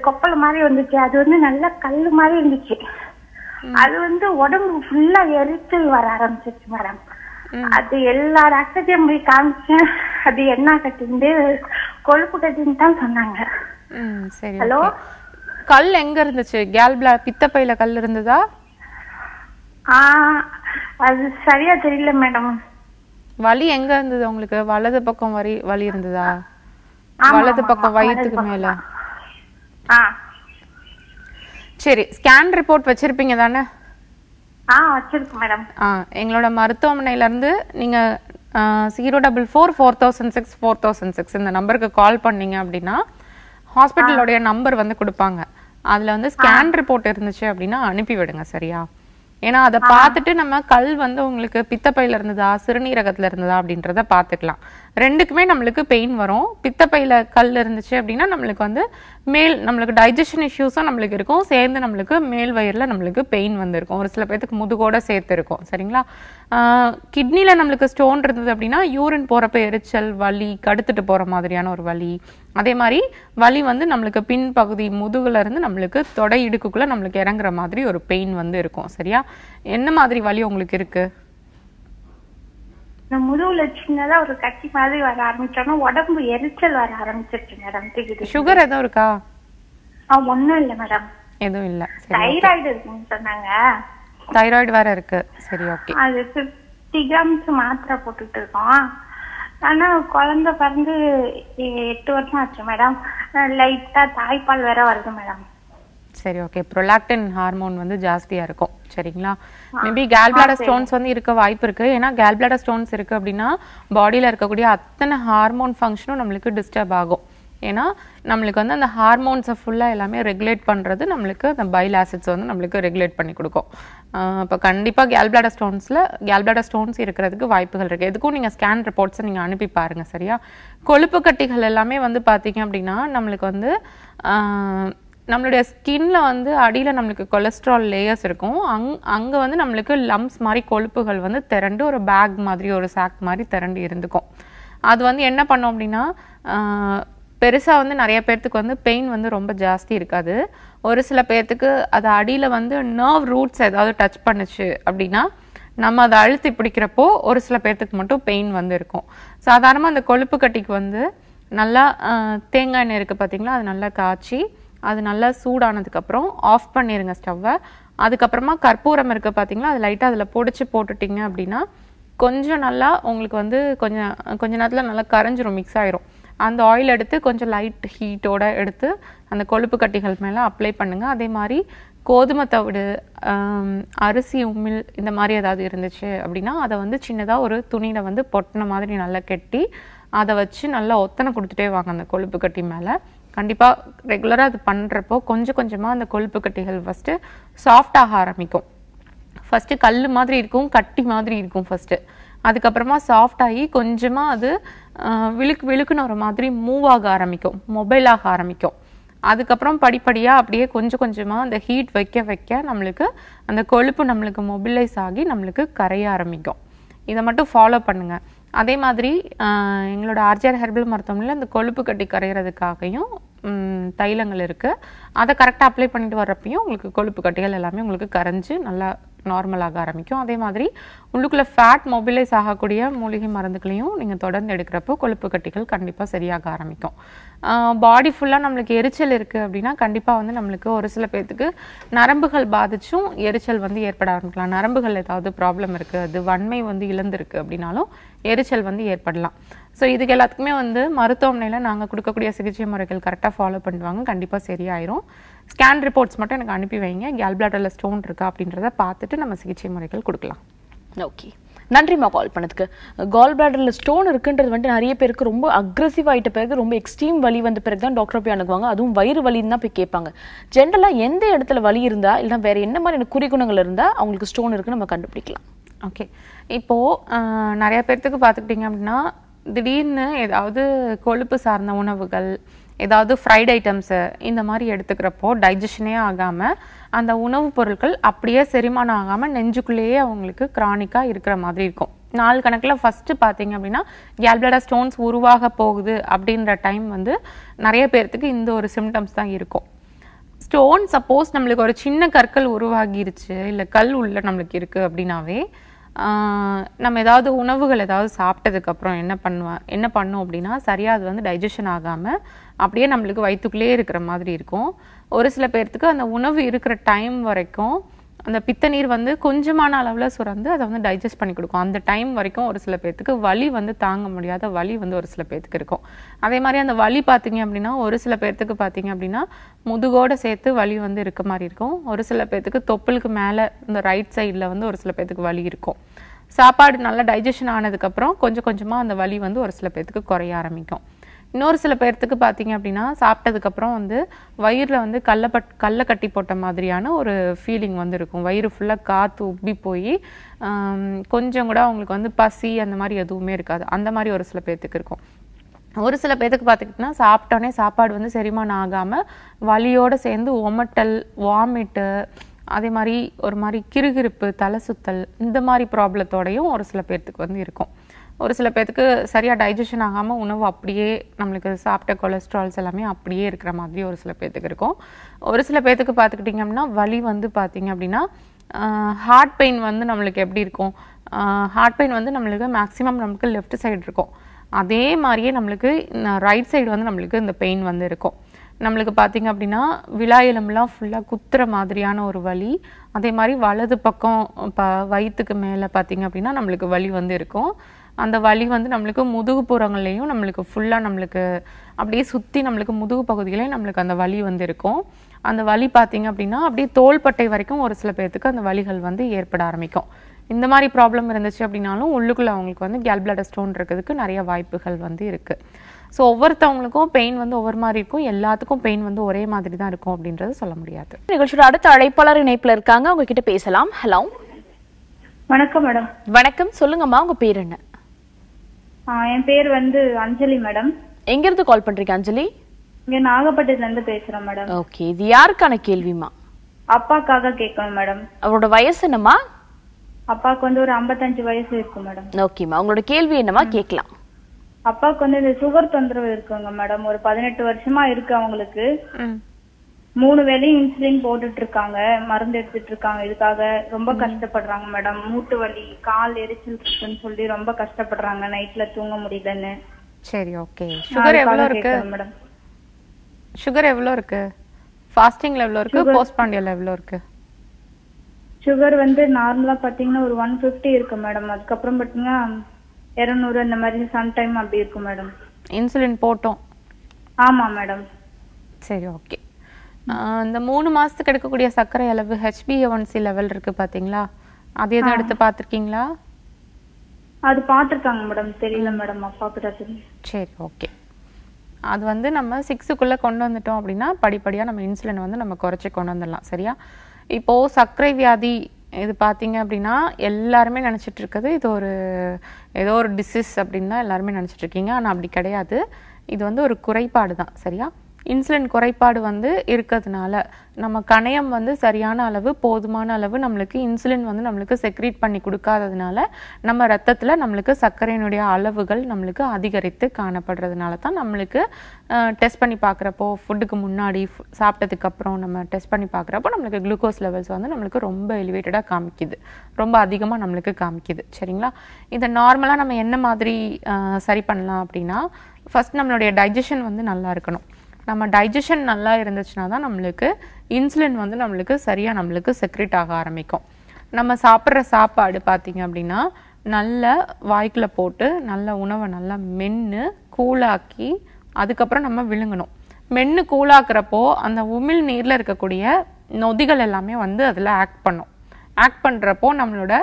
கொப்பள மாதிரி வந்துச்சு அது வந்து நல்லா கல் மாதிரி இருந்துச்சு அது வந்து உடம்பு ஃபுல்லா எரிச்சல் வர ஆரம்பிச்சிருச்சு மேடம் அது எல்லா டாக்டர்டையும் போய் காமிச்சேன் அது என்ன கட்டின்னு கொழுப்பு கட்டின்னு தான் சொன்னாங்க ஹலோ கல் எங்க இருந்துச்சு கேல்பிளா பித்தப்பையில கல் இருந்ததா அது சரியா தெரியல மேடம் வலி எங்க இருந்தது உங்களுக்கு வலது பக்கம் வலி வலி இருந்ததா வலது பக்கம் வயிற்றுக்கு மேல சரி ஸ்கேன் ரிப்போர்ட் வச்சிருப்பீங்க தானே ஆ வச்சிருக்கேன் மேடம் ஆ எங்களோட மருத்துவமனையிலேருந்து நீங்கள் zero double four four thousand six four thousand six இந்த நம்பருக்கு கால் பண்ணீங்க அப்படின்னா ஹாஸ்பிட்டலோடைய நம்பர் வந்து கொடுப்பாங்க அதில் வந்து ஸ்கேன் ரிப்போர்ட் இருந்துச்சு அப்படின்னா அனுப்பி விடுங்க சரியா ஏன்னா அதை பார்த்துட்டு நம்ம கல் வந்து உங்களுக்கு பித்தப்பையில் இருந்ததா சிறுநீரகத்தில் இருந்ததா அப்படின்றத பார்த்துக்கலாம் ரெண்டுக்குமே நம்மளுக்கு பெயின் வரும் பித்தப்பையில் கல் இருந்துச்சு அப்படின்னா நம்மளுக்கு வந்து மேல் நம்மளுக்கு டைஜஷன் இஷ்யூஸும் நம்மளுக்கு இருக்கும் சேர்ந்து நம்மளுக்கு மேல் வயிறில் நம்மளுக்கு பெயின் வந்திருக்கும் ஒரு சில பேர்த்துக்கு முதுகோட சேர்த்து இருக்கும் சரிங்களா கிட்னியில் நம்மளுக்கு ஸ்டோன் இருந்தது அப்படின்னா யூரின் போகிறப்ப எரிச்சல் வலி கடுத்துட்டு போகிற மாதிரியான ஒரு வலி அதே மாதிரி வலி வந்து நம்மளுக்கு பின்பகுதி முதுகுலேருந்து நம்மளுக்கு தொடை இடுக்குள்ளே நம்மளுக்கு இறங்குற மாதிரி ஒரு பெயின் வந்து இருக்கும் சரியா என்ன மாதிரி வலி உங்களுக்கு இருக்குது இந்த முதுகுல சின்னதா ஒரு கட்டி மாதிரி வர ஆரம்பிச்சோன்னா உடம்பு எரிச்சல் வர ஆரம்பிச்சிருச்சு மேடம் சுகர் எதுவும் இருக்கா ஒண்ணும் இல்ல மேடம் எதுவும் இல்ல தைராய்டு இருக்குன்னு சொன்னாங்க தைராய்டு வேற இருக்கு சரி ஓகே அது ஃபிஃப்டி கிராம்ஸ் மாத்திரை போட்டுட்டு இருக்கோம் ஆனா குழந்தை பிறந்து எட்டு வருஷம் ஆச்சு மேடம் லைட்டா தாய்ப்பால் வேற வருது மேடம் சரி ஓகே ப்ரொலாக்டின் ஹார்மோன் வந்து ஜாஸ்தியாக இருக்கும் சரிங்களா மேபி கேல்பிளாட ஸ்டோன்ஸ் வந்து இருக்க வாய்ப்பு இருக்கு ஏன்னா கேல்பிளாட ஸ்டோன்ஸ் இருக்கு அப்படின்னா பாடியில் இருக்கக்கூடிய அத்தனை ஹார்மோன் ஃபங்க்ஷனும் நம்மளுக்கு டிஸ்டர்ப் ஆகும் ஏன்னா நம்மளுக்கு வந்து அந்த ஹார்மோன்ஸை ஃபுல்லாக எல்லாமே ரெகுலேட் பண்ணுறது நம்மளுக்கு அந்த பைல் ஆசிட்ஸ் வந்து நம்மளுக்கு ரெகுலேட் பண்ணி கொடுக்கும் இப்போ கண்டிப்பாக கேல்பிளாட ஸ்டோன்ஸில் கேல்பிளாட ஸ்டோன்ஸ் இருக்கிறதுக்கு வாய்ப்புகள் இருக்குது எதுக்கும் நீங்கள் ஸ்கேன் ரிப்போர்ட்ஸை நீங்கள் அனுப்பி பாருங்கள் சரியா கொழுப்பு கட்டிகள் எல்லாமே வந்து பார்த்தீங்க அப்படின்னா நம்மளுக்கு வந்து நம்மளுடைய ஸ்கின்ல வந்து அடியில் நம்மளுக்கு கொலஸ்ட்ரால் லேயர்ஸ் இருக்கும் அங் அங்கே வந்து நம்மளுக்கு லம்ஸ் மாதிரி கொழுப்புகள் வந்து திரண்டு ஒரு பேக் மாதிரி ஒரு சாக் மாதிரி திரண்டு இருந்துக்கும் அது வந்து என்ன பண்ணோம் அப்படின்னா பெருசாக வந்து நிறைய பேர்த்துக்கு வந்து பெயின் வந்து ரொம்ப ஜாஸ்தி இருக்காது ஒரு சில பேர்த்துக்கு அது அடியில் வந்து நர்வ் ரூட்ஸ் ஏதாவது டச் பண்ணுச்சு அப்படின்னா நம்ம அதை அழுத்தி பிடிக்கிறப்போ ஒரு சில பேர்த்துக்கு மட்டும் பெயின் வந்து இருக்கும் சாதாரணமாக அந்த கொழுப்பு கட்டிக்கு வந்து நல்லா தேங்காய் எண்ணெய் இருக்குது பார்த்தீங்களா அது நல்லா காய்ச்சி அது நல்லா சூடானதுக்கப்புறம் ஆஃப் பண்ணிடுங்க ஸ்டவ்வை அதுக்கப்புறமா கற்பூரம் இருக்குது பார்த்தீங்களா அது லைட்டாக அதில் பொடிச்சு போட்டுட்டிங்க அப்படின்னா கொஞ்சம் நல்லா உங்களுக்கு வந்து கொஞ்சம் கொஞ்ச நேரத்தில் நல்லா கரைஞ்சிரும் மிக்ஸ் ஆயிரும் அந்த ஆயில் எடுத்து கொஞ்சம் லைட் ஹீட்டோட எடுத்து அந்த கொழுப்பு கட்டிகள் மேலே அப்ளை பண்ணுங்கள் அதே மாதிரி கோதுமை தவிடு அரிசி உமிழ் இந்த மாதிரி ஏதாவது இருந்துச்சு அப்படின்னா அதை வந்து சின்னதாக ஒரு துணியில் வந்து பொட்டின மாதிரி நல்லா கெட்டி அதை வச்சு நல்லா ஒத்தனை கொடுத்துட்டே வாங்க அந்த கொழுப்பு கட்டி மேலே கண்டிப்பாக ரெகுலராக அது பண்ணுறப்போ கொஞ்சம் கொஞ்சமாக அந்த கொழுப்பு கட்டிகள் ஃபஸ்ட்டு சாஃப்டாக ஆரம்பிக்கும் ஃபஸ்ட்டு கல் மாதிரி இருக்கும் கட்டி மாதிரி இருக்கும் ஃபஸ்ட்டு அதுக்கப்புறமா சாஃப்ட் ஆகி கொஞ்சமாக அது விழுக்கு விழுக்குன்னு ஒரு மாதிரி மூவ் ஆக ஆரம்பிக்கும் மொபைல் ஆக ஆரம்பிக்கும் அதுக்கப்புறம் படிப்படியாக அப்படியே கொஞ்சம் கொஞ்சமாக அந்த ஹீட் வைக்க வைக்க நம்மளுக்கு அந்த கொழுப்பு நம்மளுக்கு மொபிலைஸ் ஆகி நம்மளுக்கு கரைய ஆரம்பிக்கும் இதை மட்டும் ஃபாலோ பண்ணுங்கள் அதே மாதிரி எங்களோட ஆர்ஜிஆர் ஹெர்பல் மருத்துவமனையில் இந்த கொழுப்பு கட்டி கரையிறதுக்காகவும் தைலங்கள் இருக்குது அதை கரெக்டாக அப்ளை பண்ணிட்டு வர்றப்பையும் உங்களுக்கு கொழுப்பு கட்டிகள் எல்லாமே உங்களுக்கு கரைஞ்சி நல்லா நார்மலாக ஆரம்பிக்கும் அதே மாதிரி உள்ளுக்குள்ளே ஃபேட் மொபிலைஸ் ஆகக்கூடிய மூலிகை மருந்துகளையும் நீங்கள் தொடர்ந்து எடுக்கிறப்போ கொழுப்பு கட்டிகள் கண்டிப்பாக சரியாக ஆரம்பிக்கும் பாடி ஃபுல்லாக நம்மளுக்கு எரிச்சல் இருக்குது அப்படின்னா கண்டிப்பாக வந்து நம்மளுக்கு ஒரு சில பேர்த்துக்கு நரம்புகள் பாதிச்சும் எரிச்சல் வந்து ஏற்பட ஆரம்பிக்கலாம் நரம்புகள் ஏதாவது ப்ராப்ளம் இருக்குது அது வன்மை வந்து இழந்திருக்கு அப்படின்னாலும் எரிச்சல் வந்து ஏற்படலாம் ஸோ இதுக்கு எல்லாத்துக்குமே வந்து மருத்துவமனையில் நாங்கள் கொடுக்கக்கூடிய சிகிச்சை முறைகள் கரெக்டாக ஃபாலோ பண்ணுவாங்க கண்டிப்பாக சரியாயிரும் ஸ்கேன் ரிப்போர்ட்ஸ் மட்டும் எனக்கு அனுப்பி வைங்க கேல் பிளாடரில் ஸ்டோன் இருக்கா அப்படின்றத பார்த்துட்டு நம்ம சிகிச்சை முறைகள் கொடுக்கலாம் ஓகே நன்றிம்மா கால் பண்ணதுக்கு கால் பிளாடரில் ஸ்டோன் இருக்குன்றது வந்துட்டு நிறைய பேருக்கு ரொம்ப அக்ரஸிவ் ஆகிட்ட பிறகு ரொம்ப எக்ஸ்ட்ரீம் வலி வந்த பிறகு தான் டாக்டர் போய் அணுகுவாங்க அதுவும் வயிறு வலின்னு தான் போய் கேட்பாங்க ஜென்ரலாக எந்த இடத்துல வலி இருந்தால் இல்லைனா வேறு என்ன மாதிரியான குறிகுணங்கள் இருந்தால் அவங்களுக்கு ஸ்டோன் இருக்குன்னு நம்ம கண்டுபிடிக்கலாம் ஓகே இப்போது நிறையா பேர்த்துக்கு பார்த்துக்கிட்டிங்க அப்படின்னா திடீர்னு ஏதாவது கொழுப்பு சார்ந்த உணவுகள் ஏதாவது ஃப்ரைட் ஐட்டம்ஸு இந்த மாதிரி எடுத்துக்கிறப்போ டைஜஷனே ஆகாமல் அந்த உணவுப் பொருட்கள் அப்படியே செரிமானம் ஆகாமல் நெஞ்சுக்குள்ளேயே அவங்களுக்கு கிரானிக்காக இருக்கிற மாதிரி இருக்கும் நாள் கணக்கில் ஃபஸ்ட்டு பார்த்தீங்க அப்படின்னா கேல்பிளடா ஸ்டோன்ஸ் உருவாக போகுது அப்படின்ற டைம் வந்து நிறைய பேர்த்துக்கு இந்த ஒரு சிம்டம்ஸ் தான் இருக்கும் ஸ்டோன் சப்போஸ் நம்மளுக்கு ஒரு சின்ன கற்கள் உருவாகிருச்சு இல்லை கல் உள்ள நம்மளுக்கு இருக்குது அப்படின்னாவே நம்ம ஏதாவது உணவுகள் ஏதாவது சாப்பிட்டதுக்கப்புறம் என்ன பண்ணுவா என்ன பண்ணோம் அப்படின்னா சரியாக அது வந்து டைஜஷன் ஆகாமல் அப்படியே நம்மளுக்கு வயிற்றுக்குள்ளேயே இருக்கிற மாதிரி இருக்கும் ஒரு சில பேர்த்துக்கு அந்த உணவு இருக்கிற டைம் வரைக்கும் அந்த பித்த நீர் வந்து கொஞ்சமான அளவில் சுரந்து அதை வந்து டைஜஸ்ட் பண்ணி கொடுக்கும் அந்த டைம் வரைக்கும் ஒரு சில பேர்த்துக்கு வலி வந்து தாங்க முடியாத வலி வந்து ஒரு சில பேர்த்துக்கு இருக்கும் அதே மாதிரி அந்த வலி பார்த்தீங்க அப்படின்னா ஒரு சில பேர்த்துக்கு பார்த்தீங்க அப்படின்னா முதுகோட சேர்த்து வலி வந்து இருக்க மாதிரி இருக்கும் ஒரு சில பேர்த்துக்கு தொப்புளுக்கு மேலே இந்த ரைட் சைடில் வந்து ஒரு சில பேர்த்துக்கு வலி இருக்கும் சாப்பாடு நல்லா டைஜஷன் ஆனதுக்கப்புறம் கொஞ்சம் கொஞ்சமாக அந்த வலி வந்து ஒரு சில பேர்த்துக்கு குறைய ஆரம்பிக்கும் இன்னொரு சில பேர்த்துக்கு பார்த்தீங்க அப்படின்னா சாப்பிட்டதுக்கப்புறம் வந்து வயிறில் வந்து கல்லப்பட் கல்லை கட்டி போட்ட மாதிரியான ஒரு ஃபீலிங் வந்து இருக்கும் வயிறு ஃபுல்லாக காற்று உப்பி போய் கொஞ்சம் கூட அவங்களுக்கு வந்து பசி அந்த மாதிரி எதுவுமே இருக்காது அந்த மாதிரி ஒரு சில பேர்த்துக்கு இருக்கும் ஒரு சில பேர்த்துக்கு பார்த்துக்கிட்டிங்கன்னா சாப்பிட்டோன்னே சாப்பாடு வந்து செரிமானம் ஆகாமல் வலியோடு சேர்ந்து ஒமட்டல் வாமிட்டு அதே மாதிரி ஒரு மாதிரி கிருகிருப்பு தலை சுத்தல் இந்த மாதிரி ப்ராப்ளத்தோடையும் ஒரு சில பேர்த்துக்கு வந்து இருக்கும் ஒரு சில பேர்த்துக்கு சரியாக டைஜஷன் ஆகாமல் உணவு அப்படியே நம்மளுக்கு சாப்பிட்ட கொலஸ்ட்ரால்ஸ் எல்லாமே அப்படியே இருக்கிற மாதிரி ஒரு சில பேர்த்துக்கு இருக்கும் ஒரு சில பேர்த்துக்கு அப்படின்னா வலி வந்து பார்த்திங்க அப்படின்னா ஹார்ட் பெயின் வந்து நம்மளுக்கு எப்படி இருக்கும் ஹார்ட் பெயின் வந்து நம்மளுக்கு மேக்ஸிமம் நமக்கு லெஃப்ட் சைடு இருக்கும் அதே மாதிரியே நம்மளுக்கு ரைட் சைடு வந்து நம்மளுக்கு இந்த பெயின் வந்து இருக்கும் நம்மளுக்கு பார்த்திங்க அப்படின்னா விழா எலும்புலாம் ஃபுல்லாக குத்துற மாதிரியான ஒரு வலி அதே மாதிரி வலது பக்கம் ப வயிற்றுக்கு மேலே பார்த்திங்க அப்படின்னா நம்மளுக்கு வலி வந்து இருக்கும் அந்த வலி வந்து நம்மளுக்கு முதுகு நம்மளுக்கு ஃபுல்லாக நம்மளுக்கு அப்படியே சுற்றி நம்மளுக்கு முதுகு பகுதியிலையும் நம்மளுக்கு அந்த வலி வந்து இருக்கும் அந்த வலி பார்த்திங்க அப்படின்னா அப்படியே தோள்பட்டை வரைக்கும் ஒரு சில பேர்த்துக்கு அந்த வலிகள் வந்து ஏற்பட ஆரம்பிக்கும் இந்த மாதிரி ப்ராப்ளம் இருந்துச்சு அப்படின்னாலும் உள்ளுக்குள்ளே அவங்களுக்கு வந்து கேல் ஸ்டோன் இருக்கிறதுக்கு நிறைய வாய்ப்புகள் வந்து இருக்குது ஸோ ஒவ்வொருத்தவங்களுக்கும் பெயின் வந்து ஒவ்வொரு மாதிரி இருக்கும் எல்லாத்துக்கும் பெயின் வந்து ஒரே மாதிரி தான் இருக்கும் அப்படின்றது சொல்ல முடியாது நிகழ்ச்சியோட அடுத்த அழைப்பாளர் இணைப்பில் இருக்காங்க உங்ககிட்ட பேசலாம் ஹலோ வணக்கம் மேடம் வணக்கம் சொல்லுங்கம்மா உங்க பேர் என்ன என் பேர் வந்து அஞ்சலி மேடம் எங்க இருந்து கால் பண்றீங்க அஞ்சலி இங்க நாகப்பட்டினத்துல இருந்து பேசுறேன் மேடம் ஓகே இது யாருக்கான கேள்விமா அப்பாக்காக கேட்கணும் மேடம் அவரோட வயசு என்னமா அப்பாக்கு வந்து ஒரு ஐம்பத்தஞ்சு வயசு இருக்கும் மேடம் ஓகேம்மா உங்களோட கேள்வி என்னமா கேட்கலாம் அப்பாவுக்கு வந்து இந்த சுகர் தொந்தரவு இருக்குங்க மேடம் ஒரு பதினெட்டு வருஷமா இருக்கு அவங்களுக்கு மூணு வேலையும் இன்சுலின் போட்டுட்டு இருக்காங்க மருந்து எடுத்துட்டு இருக்காங்க இதுக்காக ரொம்ப கஷ்டப்படுறாங்க மேடம் மூட்டு வலி கால் எரிச்சல் இருக்குன்னு சொல்லி ரொம்ப கஷ்டப்படுறாங்க நைட்ல தூங்க முடியலன்னு சரி ஓகே சுகர் எவ்வளவு இருக்கு மேடம் சுகர் எவ்வளவு இருக்கு ஃபாஸ்டிங்ல எவ்வளவு இருக்கு போஸ்ட் பாண்டியல எவ்வளவு இருக்கு சுகர் வந்து நார்மலா பாத்தீங்கன்னா ஒரு ஒன் பிப்டி இருக்கு மேடம் அதுக்கப்புறம் பாத்தீங்கன்னா இருநூறு அந்த மாதிரி சம்டைம் அப்படி இருக்கும் மேடம் இன்சுலின் போட்டோம் ஆமா மேடம் சரி ஓகே இந்த மூணு மாதத்துக்கு எடுக்கக்கூடிய சர்க்கரை அளவு சி லெவல் இருக்கு பாத்தீங்களா அது தான் எடுத்து பார்த்துருக்கீங்களா அது பார்த்துருக்காங்க மேடம் தெரியல மேடம் அப்பா கிட்ட சரி ஓகே அது வந்து நம்ம சிக்ஸுக்குள்ளே கொண்டு வந்துட்டோம் அப்படின்னா படிப்படியாக நம்ம இன்சுலின் வந்து நம்ம குறைச்சி கொண்டு வந்துடலாம் சரியா இப்போது சர்க்கரை வியாதி இது பார்த்தீங்க அப்படின்னா எல்லாருமே நினச்சிட்டு இருக்குது இது ஒரு ஏதோ ஒரு டிசீஸ் அப்படின்னு தான் எல்லாருமே நினச்சிட்டு இருக்கீங்க ஆனால் அப்படி கிடையாது இது வந்து ஒரு குறைபாடு தான் சரியா இன்சுலின் குறைபாடு வந்து இருக்கிறதுனால நம்ம கணையம் வந்து சரியான அளவு போதுமான அளவு நம்மளுக்கு இன்சுலின் வந்து நம்மளுக்கு செக்ரீட் பண்ணி கொடுக்காததுனால நம்ம ரத்தத்தில் நம்மளுக்கு சர்க்கரையினுடைய அளவுகள் நம்மளுக்கு அதிகரித்து காணப்படுறதுனால தான் நம்மளுக்கு டெஸ்ட் பண்ணி பார்க்குறப்போ ஃபுட்டுக்கு முன்னாடி சாப்பிட்டதுக்கப்புறம் நம்ம டெஸ்ட் பண்ணி பார்க்குறப்போ நம்மளுக்கு குளுக்கோஸ் லெவல்ஸ் வந்து நம்மளுக்கு ரொம்ப எலிவேட்டடாக காமிக்குது ரொம்ப அதிகமாக நம்மளுக்கு காமிக்குது சரிங்களா இதை நார்மலாக நம்ம என்ன மாதிரி சரி பண்ணலாம் அப்படின்னா ஃபஸ்ட் நம்மளுடைய டைஜஷன் வந்து நல்லா இருக்கணும் நம்ம டைஜஷன் நல்லா இருந்துச்சுன்னா தான் நம்மளுக்கு இன்சுலின் வந்து நம்மளுக்கு சரியாக நம்மளுக்கு செக்ரெட் ஆக ஆரம்பிக்கும் நம்ம சாப்பிட்ற சாப்பாடு பார்த்திங்க அப்படின்னா நல்ல வாய்க்கில் போட்டு நல்ல உணவை நல்லா மென்று கூழாக்கி அதுக்கப்புறம் நம்ம விழுங்கணும் மென்று கூழாக்குறப்போ அந்த உமிழ் நீரில் இருக்கக்கூடிய நொதிகள் எல்லாமே வந்து அதில் ஆக்ட் பண்ணும் ஆக்ட் பண்ணுறப்போ நம்மளோட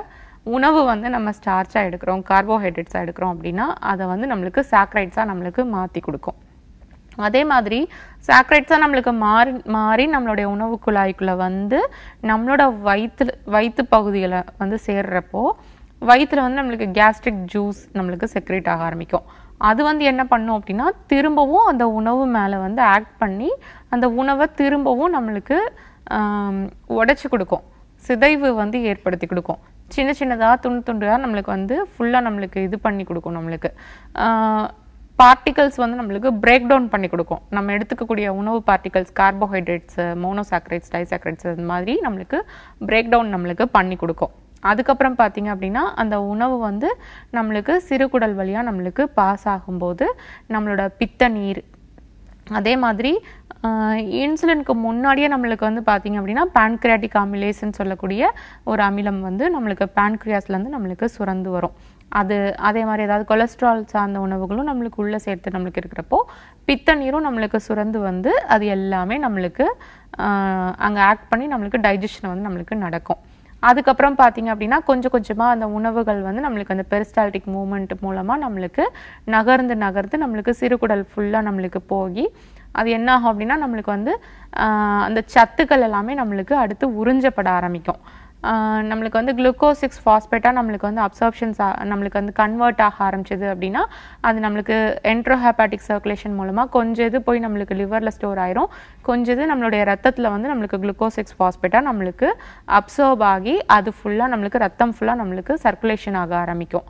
உணவு வந்து நம்ம ஸ்டார்ச்சாக எடுக்கிறோம் கார்போஹைட்ரேட்ஸாக எடுக்கிறோம் அப்படின்னா அதை வந்து நம்மளுக்கு சாக்ரைட்ஸாக நம்மளுக்கு மாற்றி கொடுக்கும் அதே மாதிரி சாக்ரைட்ஸாக நம்மளுக்கு மாறி மாறி நம்மளுடைய உணவு குழாய்க்குள்ளே வந்து நம்மளோட வயிற்று வயிற்று பகுதியில் வந்து சேர்றப்போ வயிற்றில் வந்து நம்மளுக்கு கேஸ்ட்ரிக் ஜூஸ் நம்மளுக்கு செக்ரேட் ஆக ஆரம்பிக்கும் அது வந்து என்ன பண்ணும் அப்படின்னா திரும்பவும் அந்த உணவு மேலே வந்து ஆக்ட் பண்ணி அந்த உணவை திரும்பவும் நம்மளுக்கு உடச்சி கொடுக்கும் சிதைவு வந்து ஏற்படுத்தி கொடுக்கும் சின்ன சின்னதாக துண்டு துண்டாக நம்மளுக்கு வந்து ஃபுல்லாக நம்மளுக்கு இது பண்ணி கொடுக்கும் நம்மளுக்கு பார்ட்டிகல்ஸ் வந்து நம்மளுக்கு பிரேக் டவுன் பண்ணி கொடுக்கும் நம்ம எடுத்துக்கக்கூடிய உணவு பார்ட்டிகல்ஸ் கார்போஹைட்ரேட்ஸு மோனோசாக்ரேட்ஸ் டைசாக்ரேட்ஸ் அந்த மாதிரி நம்மளுக்கு பிரேக் டவுன் நம்மளுக்கு பண்ணி கொடுக்கும் அதுக்கப்புறம் பார்த்தீங்க அப்படின்னா அந்த உணவு வந்து நம்மளுக்கு சிறுகுடல் வழியாக நம்மளுக்கு பாஸ் ஆகும்போது நம்மளோட பித்த நீர் அதே மாதிரி இன்சுலினுக்கு முன்னாடியே நம்மளுக்கு வந்து பார்த்திங்க அப்படின்னா பேன்க்ரியாட்டிக் அமிலேஸ்ன்னு சொல்லக்கூடிய ஒரு அமிலம் வந்து நம்மளுக்கு பேன்க்ரியாஸ்லேருந்து நம்மளுக்கு சுரந்து வரும் அது அதே மாதிரி ஏதாவது கொலஸ்ட்ரால் சார்ந்த உணவுகளும் நம்மளுக்கு உள்ளே சேர்த்து நம்மளுக்கு இருக்கிறப்போ பித்த நீரும் நம்மளுக்கு சுரந்து வந்து அது எல்லாமே நம்மளுக்கு அங்கே ஆக்ட் பண்ணி நம்மளுக்கு டைஜஷன் வந்து நம்மளுக்கு நடக்கும் அதுக்கப்புறம் பார்த்தீங்க அப்படின்னா கொஞ்சம் கொஞ்சமாக அந்த உணவுகள் வந்து நம்மளுக்கு அந்த பெரிஸ்டால்டிக் மூமெண்ட் மூலமாக நம்மளுக்கு நகர்ந்து நகர்ந்து நம்மளுக்கு சிறுகுடல் ஃபுல்லாக நம்மளுக்கு போகி அது என்ன ஆகும் அப்படின்னா நம்மளுக்கு வந்து அந்த சத்துக்கள் எல்லாமே நம்மளுக்கு அடுத்து உறிஞ்சப்பட ஆரம்பிக்கும் நம்மளுக்கு வந்து குளுக்கோசிக்ஸ் ஃபாஸ்பேட்டாக நம்மளுக்கு வந்து அப்சர்ப்ஷன்ஸ் நம்மளுக்கு வந்து கன்வெர்ட் ஆக ஆரம்பிச்சது அப்படின்னா அது நம்மளுக்கு என்ட்ரோஹேப்பாட்டிக் சர்க்குலேஷன் மூலமாக கொஞ்சம் இது போய் நம்மளுக்கு லிவரில் ஸ்டோர் ஆயிரும் கொஞ்சம் இது நம்மளுடைய ரத்தத்தில் வந்து நம்மளுக்கு குளுக்கோசிக்ஸ் ஃபாஸ்பேட்டாக நம்மளுக்கு அப்சர்வ் ஆகி அது ஃபுல்லாக நம்மளுக்கு ரத்தம் ஃபுல்லாக நம்மளுக்கு சர்க்குலேஷன் ஆக ஆரம்பிக்கும்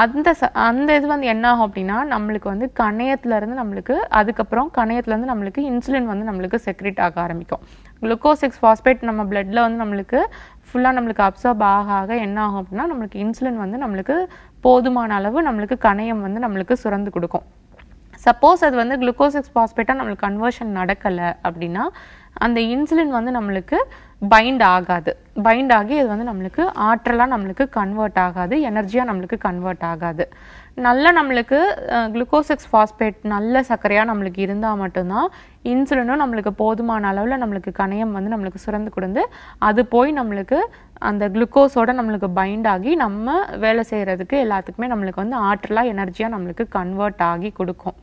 அந்த ச அந்த இது வந்து என்ன ஆகும் அப்படின்னா நம்மளுக்கு வந்து கணையத்துலேருந்து நம்மளுக்கு அதுக்கப்புறம் கணையத்துலேருந்து நம்மளுக்கு இன்சுலின் வந்து நம்மளுக்கு செக்ரிட் ஆக ஆரம்பிக்கும் குளுக்கோசிக்ஸ் ஃபாஸ்பேட் நம்ம பிளட்டில் வந்து நம்மளுக்கு ஃபுல்லாக நம்மளுக்கு அப்சர்ப் ஆக ஆக என்ன ஆகும் அப்படின்னா நம்மளுக்கு இன்சுலின் வந்து நம்மளுக்கு போதுமான அளவு நம்மளுக்கு கணையம் வந்து நம்மளுக்கு சுரந்து கொடுக்கும் சப்போஸ் அது வந்து குளுக்கோஸ் எக்ஸ் பாஸ்பேட்டாக நம்மளுக்கு கன்வர்ஷன் நடக்கலை அப்படின்னா அந்த இன்சுலின் வந்து நம்மளுக்கு பைண்ட் ஆகாது பைண்ட் ஆகி அது வந்து நம்மளுக்கு ஆற்றலாக நம்மளுக்கு கன்வெர்ட் ஆகாது எனர்ஜியாக நம்மளுக்கு கன்வெர்ட் ஆகாது நல்ல நம்மளுக்கு எக்ஸ் ஃபாஸ்பேட் நல்ல சர்க்கரையாக நம்மளுக்கு இருந்தால் மட்டும்தான் இன்சுலினும் நம்மளுக்கு போதுமான அளவில் நம்மளுக்கு கணையம் வந்து நம்மளுக்கு சுரந்து கொடுந்து அது போய் நம்மளுக்கு அந்த குளுக்கோஸோட நம்மளுக்கு பைண்ட் ஆகி நம்ம வேலை செய்கிறதுக்கு எல்லாத்துக்குமே நம்மளுக்கு வந்து ஆற்றலாக எனர்ஜியாக நம்மளுக்கு கன்வெர்ட் ஆகி கொடுக்கும்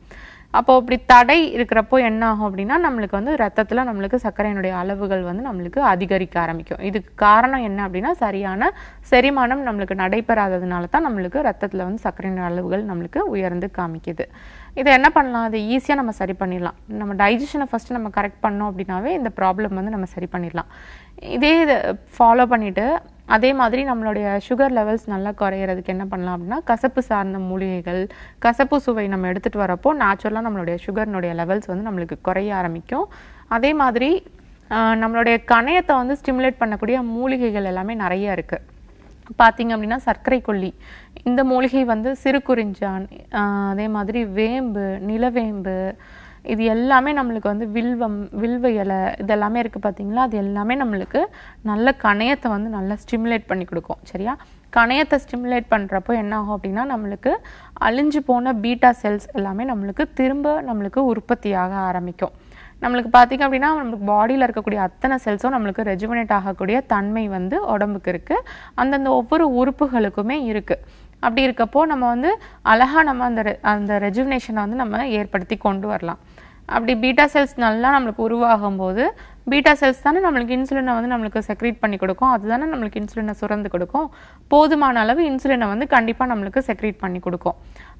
அப்போ அப்படி தடை இருக்கிறப்போ என்ன ஆகும் அப்படின்னா நம்மளுக்கு வந்து ரத்தத்தில் நம்மளுக்கு சர்க்கரையினுடைய அளவுகள் வந்து நம்மளுக்கு அதிகரிக்க ஆரம்பிக்கும் இதுக்கு காரணம் என்ன அப்படின்னா சரியான செரிமானம் நம்மளுக்கு நடைபெறாததுனால தான் நம்மளுக்கு ரத்தத்தில் வந்து சர்க்கரையினுடைய அளவுகள் நம்மளுக்கு உயர்ந்து காமிக்குது இதை என்ன பண்ணலாம் அதை ஈஸியாக நம்ம சரி பண்ணிடலாம் நம்ம டைஜஷனை ஃபஸ்ட்டு நம்ம கரெக்ட் பண்ணோம் அப்படின்னாவே இந்த ப்ராப்ளம் வந்து நம்ம சரி பண்ணிடலாம் இதே இதை ஃபாலோ பண்ணிவிட்டு அதே மாதிரி நம்மளுடைய சுகர் லெவல்ஸ் நல்லா குறையிறதுக்கு என்ன பண்ணலாம் அப்படின்னா கசப்பு சார்ந்த மூலிகைகள் கசப்பு சுவை நம்ம எடுத்துகிட்டு வரப்போ நேச்சுரலாக நம்மளுடைய சுகர்னுடைய லெவல்ஸ் வந்து நம்மளுக்கு குறைய ஆரம்பிக்கும் அதே மாதிரி நம்மளுடைய கணையத்தை வந்து ஸ்டிமுலேட் பண்ணக்கூடிய மூலிகைகள் எல்லாமே நிறைய இருக்குது பார்த்திங்க அப்படின்னா சர்க்கரை கொல்லி இந்த மூலிகை வந்து சிறுகுறிஞ்சான் அதே மாதிரி வேம்பு நிலவேம்பு இது எல்லாமே நம்மளுக்கு வந்து வில்வம் வில்வ இலை இதெல்லாமே இருக்குது பார்த்தீங்களா அது எல்லாமே நம்மளுக்கு நல்ல கணையத்தை வந்து நல்லா ஸ்டிமுலேட் பண்ணி கொடுக்கும் சரியா கணையத்தை ஸ்டிமுலேட் பண்ணுறப்போ என்ன ஆகும் அப்படின்னா நம்மளுக்கு அழிஞ்சு போன பீட்டா செல்ஸ் எல்லாமே நம்மளுக்கு திரும்ப நம்மளுக்கு உற்பத்தியாக ஆரம்பிக்கும் நம்மளுக்கு பார்த்திங்க அப்படின்னா நம்மளுக்கு பாடியில் இருக்கக்கூடிய அத்தனை செல்ஸும் நம்மளுக்கு ரெஜுமினேட் ஆகக்கூடிய தன்மை வந்து உடம்புக்கு இருக்குது அந்தந்த ஒவ்வொரு உறுப்புகளுக்குமே இருக்குது அப்படி இருக்கப்போ நம்ம வந்து அழகாக நம்ம அந்த அந்த ரெஜுவினேஷனை வந்து நம்ம ஏற்படுத்தி கொண்டு வரலாம் அப்படி பீட்டா செல்ஸ் நல்லா நம்மளுக்கு உருவாகும் போது பீட்டா செல்ஸ் தானே நம்மளுக்கு இன்சுலினை வந்து நம்மளுக்கு செக்ரீட் பண்ணி கொடுக்கும் அதுதானே நம்மளுக்கு இன்சுலினை சுரந்து கொடுக்கும் போதுமான அளவு இன்சுலினை வந்து கண்டிப்பாக நம்மளுக்கு செக்ரீட் பண்ணி கொடுக்கும்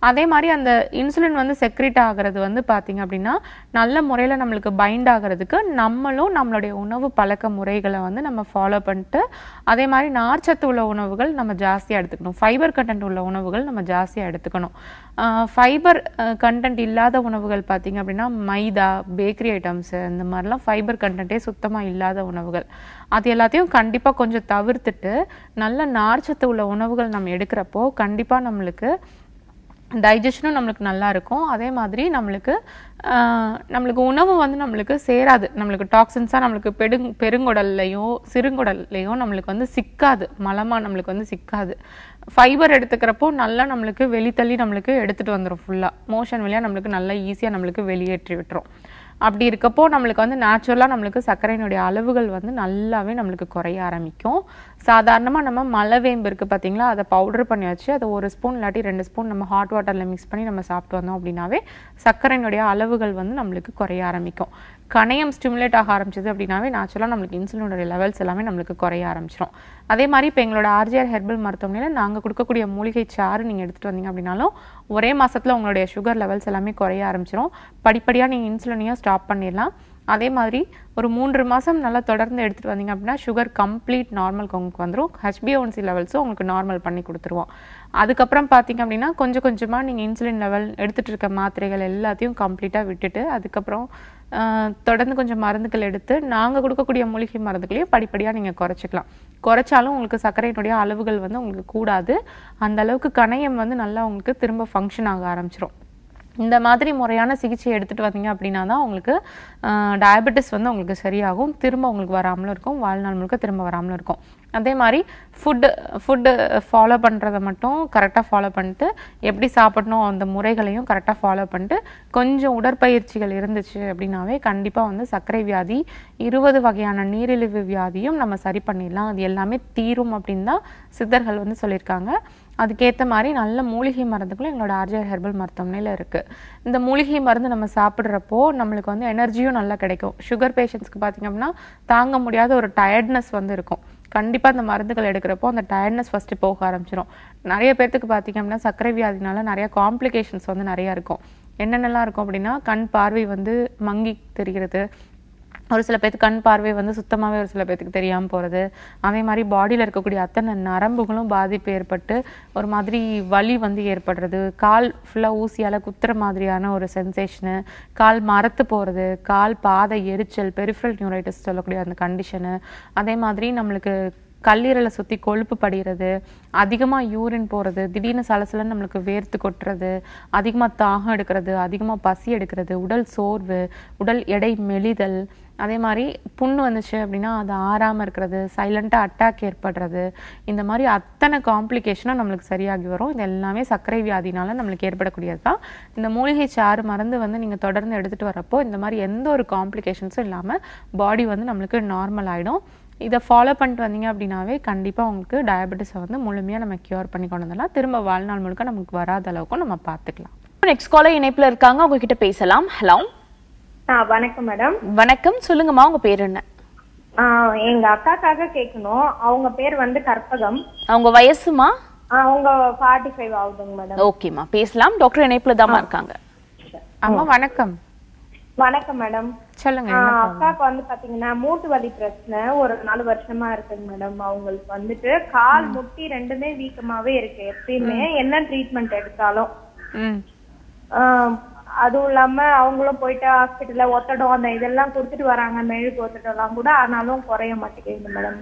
அதே மாதிரி அந்த இன்சுலின் வந்து செக்ரிட் ஆகிறது வந்து பார்த்திங்க அப்படின்னா நல்ல முறையில் நம்மளுக்கு பைண்ட் ஆகிறதுக்கு நம்மளும் நம்மளுடைய உணவு பழக்க முறைகளை வந்து நம்ம ஃபாலோ பண்ணிட்டு அதே மாதிரி நார்ச்சத்து உள்ள உணவுகள் நம்ம ஜாஸ்தியாக எடுத்துக்கணும் ஃபைபர் கண்டென்ட் உள்ள உணவுகள் நம்ம ஜாஸ்தியாக எடுத்துக்கணும் ஃபைபர் கண்டென்ட் இல்லாத உணவுகள் பார்த்திங்க அப்படின்னா மைதா பேக்கரி ஐட்டம்ஸு இந்த மாதிரிலாம் ஃபைபர் கண்டென்ட்டே சுத்தமாக இல்லாத உணவுகள் அது எல்லாத்தையும் கண்டிப்பாக கொஞ்சம் தவிர்த்துட்டு நல்ல நார்ச்சத்து உள்ள உணவுகள் நம்ம எடுக்கிறப்போ கண்டிப்பாக நம்மளுக்கு டைஜஷனும் நம்மளுக்கு நல்லா இருக்கும் அதே மாதிரி நம்மளுக்கு நம்மளுக்கு உணவு வந்து நம்மளுக்கு சேராது நம்மளுக்கு டாக்ஸின்ஸாக நம்மளுக்கு பெருங் பெருங்குடல்லையோ சிறுங்குடல்லையோ நம்மளுக்கு வந்து சிக்காது மலமாக நம்மளுக்கு வந்து சிக்காது ஃபைபர் எடுத்துக்கிறப்போ நல்லா நம்மளுக்கு வெளித்தள்ளி நம்மளுக்கு எடுத்துகிட்டு வந்துடும் ஃபுல்லாக மோஷன் வழியாக நம்மளுக்கு நல்லா ஈஸியாக நம்மளுக்கு வெளியேற்றி விட்டுரும் அப்படி இருக்கப்போ நம்மளுக்கு வந்து நேச்சுரலாக நம்மளுக்கு சர்க்கரையினுடைய அளவுகள் வந்து நல்லாவே நம்மளுக்கு குறைய ஆரம்பிக்கும் சாதாரணமாக நம்ம மலைவேம்பு இருக்குது பார்த்தீங்களா அதை பவுடர் பண்ணி வச்சு அதை ஒரு ஸ்பூன் இல்லாட்டி ரெண்டு ஸ்பூன் நம்ம ஹாட் வாட்டரில் மிக்ஸ் பண்ணி நம்ம சாப்பிட்டு வந்தோம் அப்படின்னாவே சர்க்கரையினுடைய அளவுகள் வந்து நம்மளுக்கு குறைய ஆரம்பிக்கும் கணையம் ஸ்டிமுலேட் ஆக ஆரம்பிச்சது அப்படின்னாவே நேச்சுரலாக நம்மளுக்கு இன்சுலினுடைய லெவல்ஸ் எல்லாமே நம்மளுக்கு குறைய ஆரம்பிச்சிடும் அதே மாதிரி இப்போ எங்களோட ஆர்ஜிஆர் ஹெர்பல் மருத்துவமனையில் நாங்கள் கொடுக்கக்கூடிய மூலிகை சாறு நீங்கள் எடுத்துகிட்டு வந்தீங்க அப்படின்னாலும் ஒரே மாதத்தில் உங்களுடைய சுகர் லெவல்ஸ் எல்லாமே குறைய ஆரம்பிச்சிடும் படிப்படியாக நீங்கள் இன்சுலினையும் ஸ்டாப் பண்ணிடலாம் அதே மாதிரி ஒரு மூன்று மாதம் நல்லா தொடர்ந்து எடுத்துகிட்டு வந்தீங்க அப்படின்னா சுகர் கம்ப்ளீட் நார்மலுக்கு உங்களுக்கு வந்துடும் ஹெச்பிஓன்சி லெவல்ஸும் உங்களுக்கு நார்மல் பண்ணி கொடுத்துருவோம் அதுக்கப்புறம் பார்த்தீங்க அப்படின்னா கொஞ்சம் கொஞ்சமாக நீங்கள் இன்சுலின் லெவல் எடுத்துகிட்டு இருக்க மாத்திரைகள் எல்லாத்தையும் கம்ப்ளீட்டாக விட்டுட்டு அதுக்கப்புறம் தொடர்ந்து கொஞ்சம் மருந்துகள் எடுத்து நாங்கள் கொடுக்கக்கூடிய மூலிகை மருந்துகளையும் படிப்படியாக நீங்கள் குறைச்சிக்கலாம் குறைச்சாலும் உங்களுக்கு சர்க்கரையினுடைய அளவுகள் வந்து உங்களுக்கு கூடாது அந்த அளவுக்கு கணையம் வந்து நல்லா உங்களுக்கு திரும்ப ஃபங்க்ஷன் ஆக ஆரம்பிச்சிடும் இந்த மாதிரி முறையான சிகிச்சை எடுத்துகிட்டு வந்தீங்க அப்படின்னா தான் உங்களுக்கு டயபெட்டிஸ் வந்து உங்களுக்கு சரியாகும் திரும்ப உங்களுக்கு வராமலும் இருக்கும் வாழ்நாள் முழுக்க திரும்ப வராமலும் இருக்கும் அதே மாதிரி ஃபுட்டு ஃபுட்டு ஃபாலோ பண்ணுறதை மட்டும் கரெக்டாக ஃபாலோ பண்ணிட்டு எப்படி சாப்பிடணும் அந்த முறைகளையும் கரெக்டாக ஃபாலோ பண்ணிட்டு கொஞ்சம் உடற்பயிற்சிகள் இருந்துச்சு அப்படின்னாவே கண்டிப்பாக வந்து சர்க்கரை வியாதி இருபது வகையான நீரிழிவு வியாதியும் நம்ம சரி பண்ணிடலாம் அது எல்லாமே தீரும் அப்படின்னு தான் சித்தர்கள் வந்து சொல்லியிருக்காங்க அதுக்கேற்ற மாதிரி நல்ல மூலிகை மருந்துகளும் எங்களோட ஆர்ஜே ஹெர்பல் மருத்துவமனையில் இருக்குது இந்த மூலிகை மருந்து நம்ம சாப்பிட்றப்போ நம்மளுக்கு வந்து எனர்ஜியும் நல்லா கிடைக்கும் சுகர் பேஷண்ட்ஸ்க்கு பார்த்திங்க அப்படின்னா தாங்க முடியாத ஒரு டயர்ட்னஸ் வந்து இருக்கும் கண்டிப்பாக அந்த மருந்துகள் எடுக்கிறப்போ அந்த டயர்ட்னஸ் ஃபஸ்ட்டு போக ஆரம்பிச்சிடும் நிறைய பேர்த்துக்கு பார்த்திங்க அப்படின்னா சர்க்கரை வியாதினால நிறைய காம்ப்ளிகேஷன்ஸ் வந்து நிறையா இருக்கும் என்னென்னலாம் இருக்கும் அப்படின்னா கண் பார்வை வந்து மங்கி தெரிகிறது ஒரு சில பேர்த்து கண் பார்வை வந்து சுத்தமாகவே ஒரு சில பேர்த்துக்கு தெரியாமல் போகிறது அதே மாதிரி பாடியில் இருக்கக்கூடிய அத்தனை நரம்புகளும் பாதிப்பு ஏற்பட்டு ஒரு மாதிரி வலி வந்து ஏற்படுறது கால் ஃபுல்லாக ஊசியால் குத்துற மாதிரியான ஒரு சென்சேஷனு கால் மரத்து போகிறது கால் பாதை எரிச்சல் பெரிஃபரல் நியூரைட்டிஸ் சொல்லக்கூடிய அந்த கண்டிஷனு அதே மாதிரி நம்மளுக்கு கல்லீரலை சுற்றி கொழுப்பு படிகிறது அதிகமாக யூரின் போகிறது திடீர்னு சலசலன்னு நம்மளுக்கு வேர்த்து கொட்டுறது அதிகமாக தாகம் எடுக்கிறது அதிகமாக பசி எடுக்கிறது உடல் சோர்வு உடல் எடை மெலிதல் அதே மாதிரி புண்ணு வந்துச்சு அப்படின்னா அது ஆறாமல் இருக்கிறது சைலண்ட்டாக அட்டாக் ஏற்படுறது இந்த மாதிரி அத்தனை காம்ப்ளிகேஷனாக நம்மளுக்கு சரியாகி வரும் இது எல்லாமே சர்க்கரை வியாதினால நம்மளுக்கு ஏற்படக்கூடியது தான் இந்த மூலிகை சாறு மருந்து வந்து நீங்கள் தொடர்ந்து எடுத்துகிட்டு வரப்போ இந்த மாதிரி எந்த ஒரு காம்ப்ளிகேஷன்ஸும் இல்லாமல் பாடி வந்து நம்மளுக்கு நார்மல் ஆகிடும் இதை ஃபாலோ பண்ணிட்டு வந்தீங்க அப்படின்னாவே கண்டிப்பாக உங்களுக்கு டயபெட்டிஸை வந்து முழுமையாக நம்ம க்யூர் பண்ணி கொண்டு வந்துடலாம் திரும்ப வாழ்நாள் முழுக்க நமக்கு வராத அளவுக்கு நம்ம பார்த்துக்கலாம் நெக்ஸ்ட் காலர் இணைப்பில் இருக்காங்க உங்ககிட்ட பேசலாம் ஹலோ வணக்கம் மேடம் வணக்கம் சொல்லுங்கம்மா உங்க பேர் என்ன எங்க அக்காக்காக கேட்கணும் அவங்க பேர் வந்து கற்பகம் அவங்க வயசுமா அவங்க ஃபார்ட்டி ஃபைவ் ஆகுதுங்க மேடம் ஓகேம்மா பேசலாம் டாக்டர் இணைப்புல தான் இருக்காங்க ஆமா வணக்கம் வணக்கம் மேடம் சொல்லுங்க அக்காக்கு வந்து பாத்தீங்கன்னா மூட்டு வலி பிரச்சனை ஒரு நாலு வருஷமா இருக்குங்க மேடம் அவங்களுக்கு வந்துட்டு கால் முட்டி ரெண்டுமே வீக்கமாவே இருக்கு எப்பயுமே என்ன ட்ரீட்மெண்ட் எடுத்தாலும் அதுவும் இல்லாம அவங்களும் போயிட்டு ஹாஸ்பிட்டல்ல ஒத்தடம் அந்த இதெல்லாம் கொடுத்துட்டு வராங்க மெழுகு ஒத்தடம் எல்லாம் கூட ஆனாலும் குறைய மாட்டேங்குது மேடம்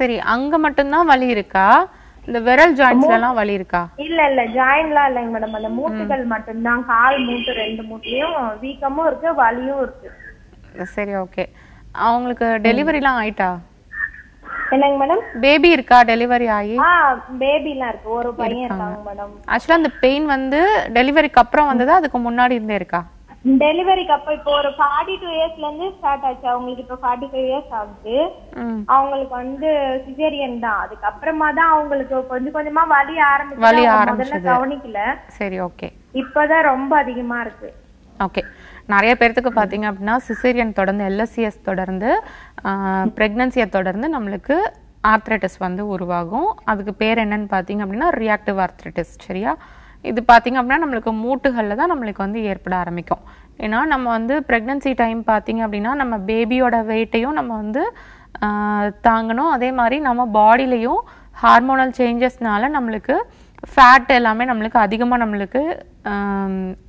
சரி அங்க மட்டும்தான் வலி இருக்கா இந்த விரல் ஜாயின்ட்ஸ்ல எல்லாம் வலி இருக்கா இல்ல இல்ல ஜாயின்ட்லாம் இல்லைங்க மேடம் அந்த மூட்டுகள் மட்டும்தான் கால் மூட்டு ரெண்டு மூட்டையும் வீக்கமும் இருக்கு வலியும் இருக்கு சரி ஓகே அவங்களுக்கு டெலிவரிலாம் ஆயிட்டா என்னங்க மேடம் பேபி இருக்கா டெலிவரி ஆகி ஆ பேபிலாம் இருக்கு ஒரு பையன் இருக்காங்க மேடம் ஆக்சுவலா அந்த பெயின் வந்து டெலிவரிக்கு அப்புறம் வந்ததா அதுக்கு முன்னாடி இருந்தே இருக்கா டெலிவரிக்கு அப்ப இப்போ ஒரு ஃபார்ட்டி டூ இயர்ஸ்ல இருந்து ஸ்டார்ட் ஆச்சு அவங்களுக்கு இப்ப ஃபார்ட்டி ஃபைவ் இயர்ஸ் ஆகுது அவங்களுக்கு வந்து சிசேரியன் தான் அதுக்கப்புறமா தான் அவங்களுக்கு கொஞ்சம் கொஞ்சமா வலி ஆரம்பிச்சு வலி ஆரம்பிச்சு கவனிக்கல சரி ஓகே இப்பதான் ரொம்ப அதிகமா இருக்கு ஓகே நிறைய பேர்த்துக்கு பார்த்தீங்க அப்படின்னா சிசேரியன் தொடர்ந்து எல்எஸ்சிஎஸ் தொடர்ந்து ப்ரெக்னன்சியை தொடர்ந்து நம்மளுக்கு ஆர்த்ரைட்டிஸ் வந்து உருவாகும் அதுக்கு பேர் என்னன்னு பார்த்தீங்க அப்படின்னா ரியாக்டிவ் ஆர்த்ரைட்டிஸ் சரியா இது பார்த்திங்க அப்படின்னா நம்மளுக்கு மூட்டுகளில் தான் நம்மளுக்கு வந்து ஏற்பட ஆரம்பிக்கும் ஏன்னா நம்ம வந்து ப்ரெக்னன்சி டைம் பார்த்திங்க அப்படின்னா நம்ம பேபியோட வெயிட்டையும் நம்ம வந்து தாங்கணும் அதே மாதிரி நம்ம பாடியிலையும் ஹார்மோனல் சேஞ்சஸ்னால நம்மளுக்கு ஃபேட் எல்லாமே நம்மளுக்கு அதிகமாக நம்மளுக்கு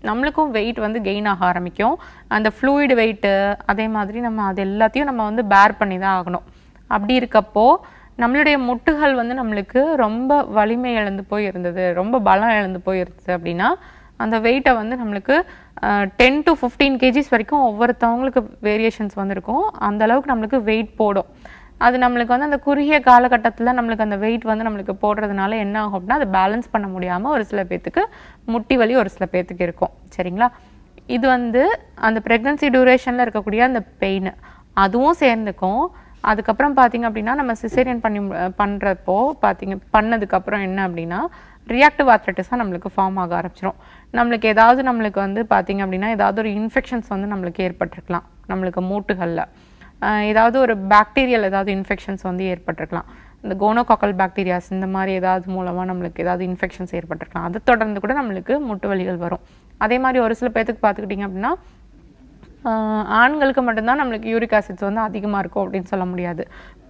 நம்மளுக்கும் வெயிட் வந்து கெயின் ஆக ஆரம்பிக்கும் அந்த ஃப்ளூயிடு வெயிட்டு அதே மாதிரி நம்ம அது எல்லாத்தையும் நம்ம வந்து பேர் பண்ணி தான் ஆகணும் அப்படி இருக்கப்போ நம்மளுடைய முட்டுகள் வந்து நம்மளுக்கு ரொம்ப வலிமை இழந்து போய் இருந்தது ரொம்ப பலம் இழந்து போய் இருந்தது அப்படின்னா அந்த வெயிட்டை வந்து நம்மளுக்கு டென் டு ஃபிஃப்டீன் கேஜிஸ் வரைக்கும் ஒவ்வொருத்தவங்களுக்கு வேரியேஷன்ஸ் வந்துருக்கும் அந்த அளவுக்கு நம்மளுக்கு வெயிட் போடும் அது நம்மளுக்கு வந்து அந்த குறுகிய காலகட்டத்தில் நம்மளுக்கு அந்த வெயிட் வந்து நம்மளுக்கு போடுறதுனால என்ன ஆகும் அப்படின்னா அதை பேலன்ஸ் பண்ண முடியாமல் ஒரு சில பேர்த்துக்கு முட்டி வலி ஒரு சில பேர்த்துக்கு இருக்கும் சரிங்களா இது வந்து அந்த ப்ரெக்னன்சி டியூரேஷனில் இருக்கக்கூடிய அந்த பெயின் அதுவும் சேர்ந்துக்கும் அதுக்கப்புறம் பார்த்தீங்க அப்படின்னா நம்ம சிசேரியன் பண்ணி பண்ணுறப்போ பார்த்தீங்க பண்ணதுக்கப்புறம் என்ன அப்படின்னா ரியாக்டிவ் ஆத்ரைட்டிஸாக நம்மளுக்கு ஃபார்ம் ஆக ஆரம்பிச்சிடும் நம்மளுக்கு ஏதாவது நம்மளுக்கு வந்து பார்த்திங்க அப்படின்னா ஏதாவது ஒரு இன்ஃபெக்ஷன்ஸ் வந்து நம்மளுக்கு ஏற்பட்டிருக்கலாம் நம்மளுக்கு மூட்டுகளில் ஏதாவது ஒரு பாக்டீரியல் ஏதாவது இன்ஃபெக்ஷன்ஸ் வந்து ஏற்பட்டிருக்கலாம் இந்த கோனோகாக்கல் பாக்டீரியாஸ் இந்த மாதிரி ஏதாவது மூலமாக நம்மளுக்கு ஏதாவது இன்ஃபெக்ஷன்ஸ் ஏற்பட்டிருக்கலாம் அது தொடர்ந்து கூட நம்மளுக்கு முட்டு வலிகள் வரும் அதே மாதிரி ஒரு சில பேர்த்துக்கு பார்த்துக்கிட்டிங்க அப்படின்னா ஆண்களுக்கு மட்டும்தான் நம்மளுக்கு யூரிக் ஆசிட்ஸ் வந்து அதிகமாக இருக்கும் அப்படின்னு சொல்ல முடியாது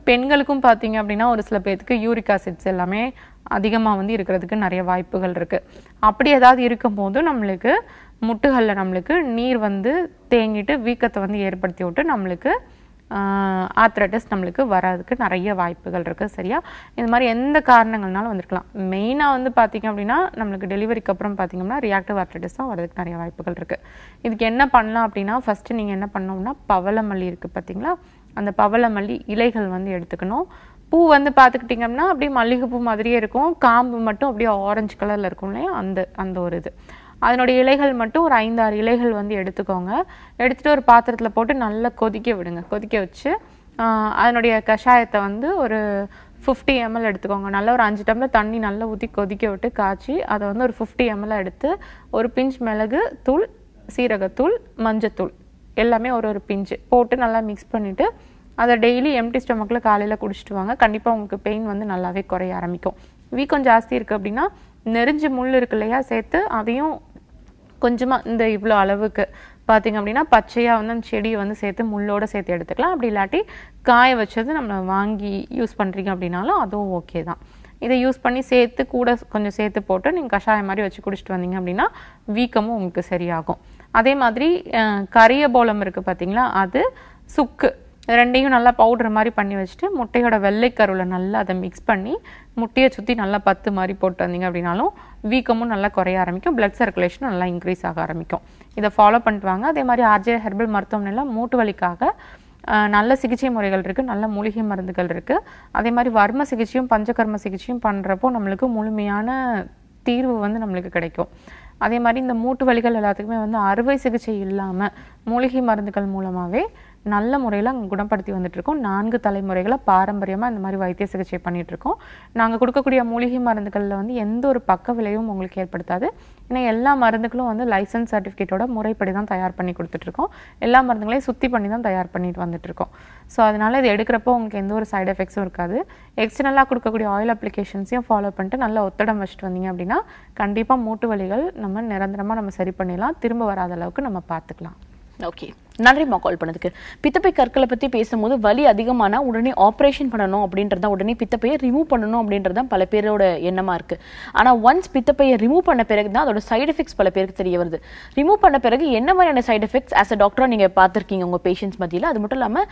பெண்களுக்கும் பார்த்தீங்க அப்படின்னா ஒரு சில பேர்த்துக்கு யூரிக் ஆசிட்ஸ் எல்லாமே அதிகமாக வந்து இருக்கிறதுக்கு நிறைய வாய்ப்புகள் இருக்குது அப்படி ஏதாவது இருக்கும்போது நம்மளுக்கு முட்டுகளில் நம்மளுக்கு நீர் வந்து தேங்கிட்டு வீக்கத்தை வந்து ஏற்படுத்தி விட்டு நம்மளுக்கு ஆத்ரட்டிஸ் நம்மளுக்கு வராதுக்கு நிறைய வாய்ப்புகள் இருக்குது சரியா இந்த மாதிரி எந்த காரணங்கள்னாலும் வந்திருக்கலாம் மெயினாக வந்து பார்த்திங்க அப்படின்னா நம்மளுக்கு டெலிவரிக்கு அப்புறம் பார்த்திங்கன்னா ரியாக்டிவ் ஆத்ரட்டிஸ் தான் வரதுக்கு நிறைய வாய்ப்புகள் இருக்குது இதுக்கு என்ன பண்ணலாம் அப்படின்னா ஃபஸ்ட்டு நீங்கள் என்ன பண்ணோம்னா பவளமல்லி இருக்குது பார்த்திங்களா அந்த பவளமல்லி இலைகள் வந்து எடுத்துக்கணும் பூ வந்து பார்த்துக்கிட்டிங்க அப்படின்னா அப்படியே மல்லிகைப்பூ மாதிரியே இருக்கும் காம்பு மட்டும் அப்படியே ஆரஞ்சு கலரில் இருக்கும் இல்லையா அந்த அந்த ஒரு இது அதனுடைய இலைகள் மட்டும் ஒரு ஐந்தாறு இலைகள் வந்து எடுத்துக்கோங்க எடுத்துகிட்டு ஒரு பாத்திரத்தில் போட்டு நல்லா கொதிக்க விடுங்க கொதிக்க வச்சு அதனுடைய கஷாயத்தை வந்து ஒரு ஃபிஃப்டி எம்எல் எடுத்துக்கோங்க நல்ல ஒரு அஞ்சு டம்ளர் தண்ணி நல்லா ஊற்றி கொதிக்க விட்டு காய்ச்சி அதை வந்து ஒரு ஃபிஃப்டி எம்எல் எடுத்து ஒரு பிஞ்ச் மிளகு தூள் சீரகத்தூள் மஞ்சத்தூள் எல்லாமே ஒரு ஒரு பிஞ்சு போட்டு நல்லா மிக்ஸ் பண்ணிவிட்டு அதை டெய்லி எம்டி ஸ்டொமக்கில் காலையில் குடிச்சிட்டு வாங்க கண்டிப்பாக உங்களுக்கு பெயின் வந்து நல்லாவே குறைய ஆரம்பிக்கும் வீக்கம் ஜாஸ்தி இருக்குது அப்படின்னா நெறிஞ்சு முள் இருக்கு இல்லையா சேர்த்து அதையும் கொஞ்சமாக இந்த இவ்வளோ அளவுக்கு பார்த்திங்க அப்படின்னா பச்சையாக வந்து அந்த செடியை வந்து சேர்த்து முள்ளோடு சேர்த்து எடுத்துக்கலாம் அப்படி இல்லாட்டி காய வச்சது நம்ம வாங்கி யூஸ் பண்ணுறீங்க அப்படின்னாலும் அதுவும் ஓகே தான் இதை யூஸ் பண்ணி சேர்த்து கூட கொஞ்சம் சேர்த்து போட்டு நீங்கள் கஷாயம் மாதிரி வச்சு குடிச்சிட்டு வந்தீங்க அப்படின்னா வீக்கமும் உங்களுக்கு சரியாகும் அதே மாதிரி கரிய போலம் இருக்குது பார்த்தீங்களா அது சுக்கு ரெண்டையும் நல்லா பவுடர் மாதிரி பண்ணி வச்சுட்டு முட்டையோட வெள்ளைக்கருவில் நல்லா அதை மிக்ஸ் பண்ணி முட்டையை சுற்றி நல்லா பத்து மாதிரி போட்டு வந்தீங்க அப்படின்னாலும் வீக்கமும் நல்லா குறைய ஆரம்பிக்கும் பிளட் சர்க்குலேஷனும் நல்லா இன்க்ரீஸ் ஆக ஆரம்பிக்கும் இதை ஃபாலோ பண்ணிட்டு வாங்க அதே மாதிரி ஆர்ஜே ஹெர்பல் மருத்துவமனையில் மூட்டு வலிக்காக நல்ல சிகிச்சை முறைகள் இருக்குது நல்ல மூலிகை மருந்துகள் இருக்குது அதே மாதிரி வர்ம சிகிச்சையும் பஞ்சகர்ம சிகிச்சையும் பண்ணுறப்போ நம்மளுக்கு முழுமையான தீர்வு வந்து நம்மளுக்கு கிடைக்கும் அதே மாதிரி இந்த மூட்டு வலிகள் எல்லாத்துக்குமே வந்து அறுவை சிகிச்சை இல்லாமல் மூலிகை மருந்துகள் மூலமாகவே நல்ல முறையில் குணப்படுத்தி வந்துட்டுருக்கோம் நான்கு தலைமுறைகளை பாரம்பரியமாக இந்த மாதிரி வைத்திய சிகிச்சை பண்ணிகிட்ருக்கோம் நாங்கள் கொடுக்கக்கூடிய மூலிகை மருந்துகளில் வந்து எந்த ஒரு பக்க விளைவும் உங்களுக்கு ஏற்படுத்தாது ஏன்னா எல்லா மருந்துகளும் வந்து லைசன்ஸ் சர்டிஃபிகேட்டோட முறைப்படி தான் தயார் பண்ணி கொடுத்துட்ருக்கோம் எல்லா மருந்துகளையும் சுத்தி பண்ணி தான் தயார் பண்ணிட்டு வந்துட்டுருக்கோம் ஸோ அதனால் இது எடுக்கிறப்போ உங்களுக்கு எந்த ஒரு சைடு எஃபெக்ட்ஸும் இருக்காது எக்ஸ்டர்னலாக கொடுக்கக்கூடிய ஆயில் அப்ளிகேஷன்ஸையும் ஃபாலோ பண்ணிட்டு நல்லா ஒத்தடம் வச்சுட்டு வந்தீங்க அப்படின்னா கண்டிப்பாக மூட்டு வலிகள் நம்ம நிரந்தரமாக நம்ம சரி பண்ணிடலாம் திரும்ப வராத அளவுக்கு நம்ம பார்த்துக்கலாம் ஓகே நன்றிம்மா கால் பண்ணதுக்கு பித்தப்பை கற்களை பற்றி பேசும்போது வலி அதிகமான உடனே ஆப்ரேஷன் பண்ணணும் அப்படின்றதா உடனே பித்தப்பையை ரிமூவ் பண்ணணும் அப்படின்றதான் பல பேரோட எண்ணமாக இருக்குது ஆனால் ஒன்ஸ் பித்தப்பையை ரிமூவ் பண்ண பிறகு தான் அதோட சைட் எஃபெக்ட்ஸ் பல பேருக்கு தெரிய வருது ரிமூவ் பண்ண பிறகு என்ன மாதிரியான சைட் எஃபெக்ட்ஸ் ஆஸ் அ டாக்டராக நீங்கள் பார்த்துருக்கீங்க உங்கள் பேஷண்ட்ஸ் மத்தியில் அது மட்டும் இல்லாமல்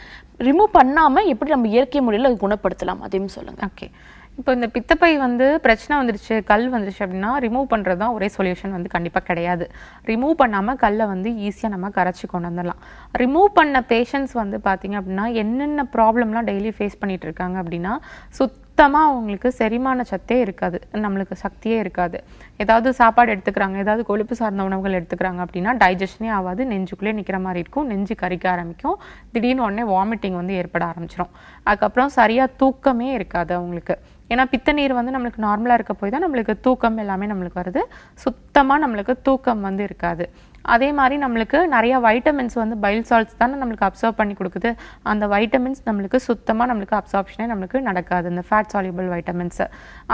ரிமூவ் பண்ணாமல் எப்படி நம்ம இயற்கை முறையில் குணப்படுத்தலாம் அதையும் சொல்லுங்கள் ஓகே இப்போ இந்த பித்தப்பை வந்து பிரச்சனை வந்துருச்சு கல் வந்துருச்சு அப்படின்னா ரிமூவ் பண்ணுறது தான் ஒரே சொல்யூஷன் வந்து கண்டிப்பாக கிடையாது ரிமூவ் பண்ணாமல் கல்லை வந்து ஈஸியாக நம்ம கரைச்சி கொண்டு வந்துடலாம் ரிமூவ் பண்ண பேஷண்ட்ஸ் வந்து பார்த்திங்க அப்படின்னா என்னென்ன ப்ராப்ளம்லாம் டெய்லி ஃபேஸ் பண்ணிகிட்டு இருக்காங்க அப்படின்னா சுத்தமாக அவங்களுக்கு செரிமான சத்தே இருக்காது நம்மளுக்கு சக்தியே இருக்காது ஏதாவது சாப்பாடு எடுத்துக்கிறாங்க ஏதாவது கொழுப்பு சார்ந்த உணவுகள் எடுத்துக்கிறாங்க அப்படின்னா டைஜஷனே ஆகாது நெஞ்சுக்குள்ளே நிற்கிற மாதிரி இருக்கும் நெஞ்சு கறிக்க ஆரம்பிக்கும் திடீர்னு உடனே வாமிட்டிங் வந்து ஏற்பட ஆரம்பிச்சிடும் அதுக்கப்புறம் சரியாக தூக்கமே இருக்காது அவங்களுக்கு ஏன்னா பித்த நீர் வந்து நம்மளுக்கு நார்மலாக இருக்க போய் தான் நம்மளுக்கு தூக்கம் எல்லாமே நம்மளுக்கு வருது சுத்தமாக நம்மளுக்கு தூக்கம் வந்து இருக்காது அதே மாதிரி நம்மளுக்கு நிறைய வைட்டமின்ஸ் வந்து பைல் சால்ட்ஸ் தானே நம்மளுக்கு அப்சர்வ் பண்ணி கொடுக்குது அந்த வைட்டமின்ஸ் நம்மளுக்கு சுத்தமாக நம்மளுக்கு அப்சார்ப்ஷனே நம்மளுக்கு நடக்காது இந்த ஃபேட் சாலியபிள் வைட்டமின்ஸ்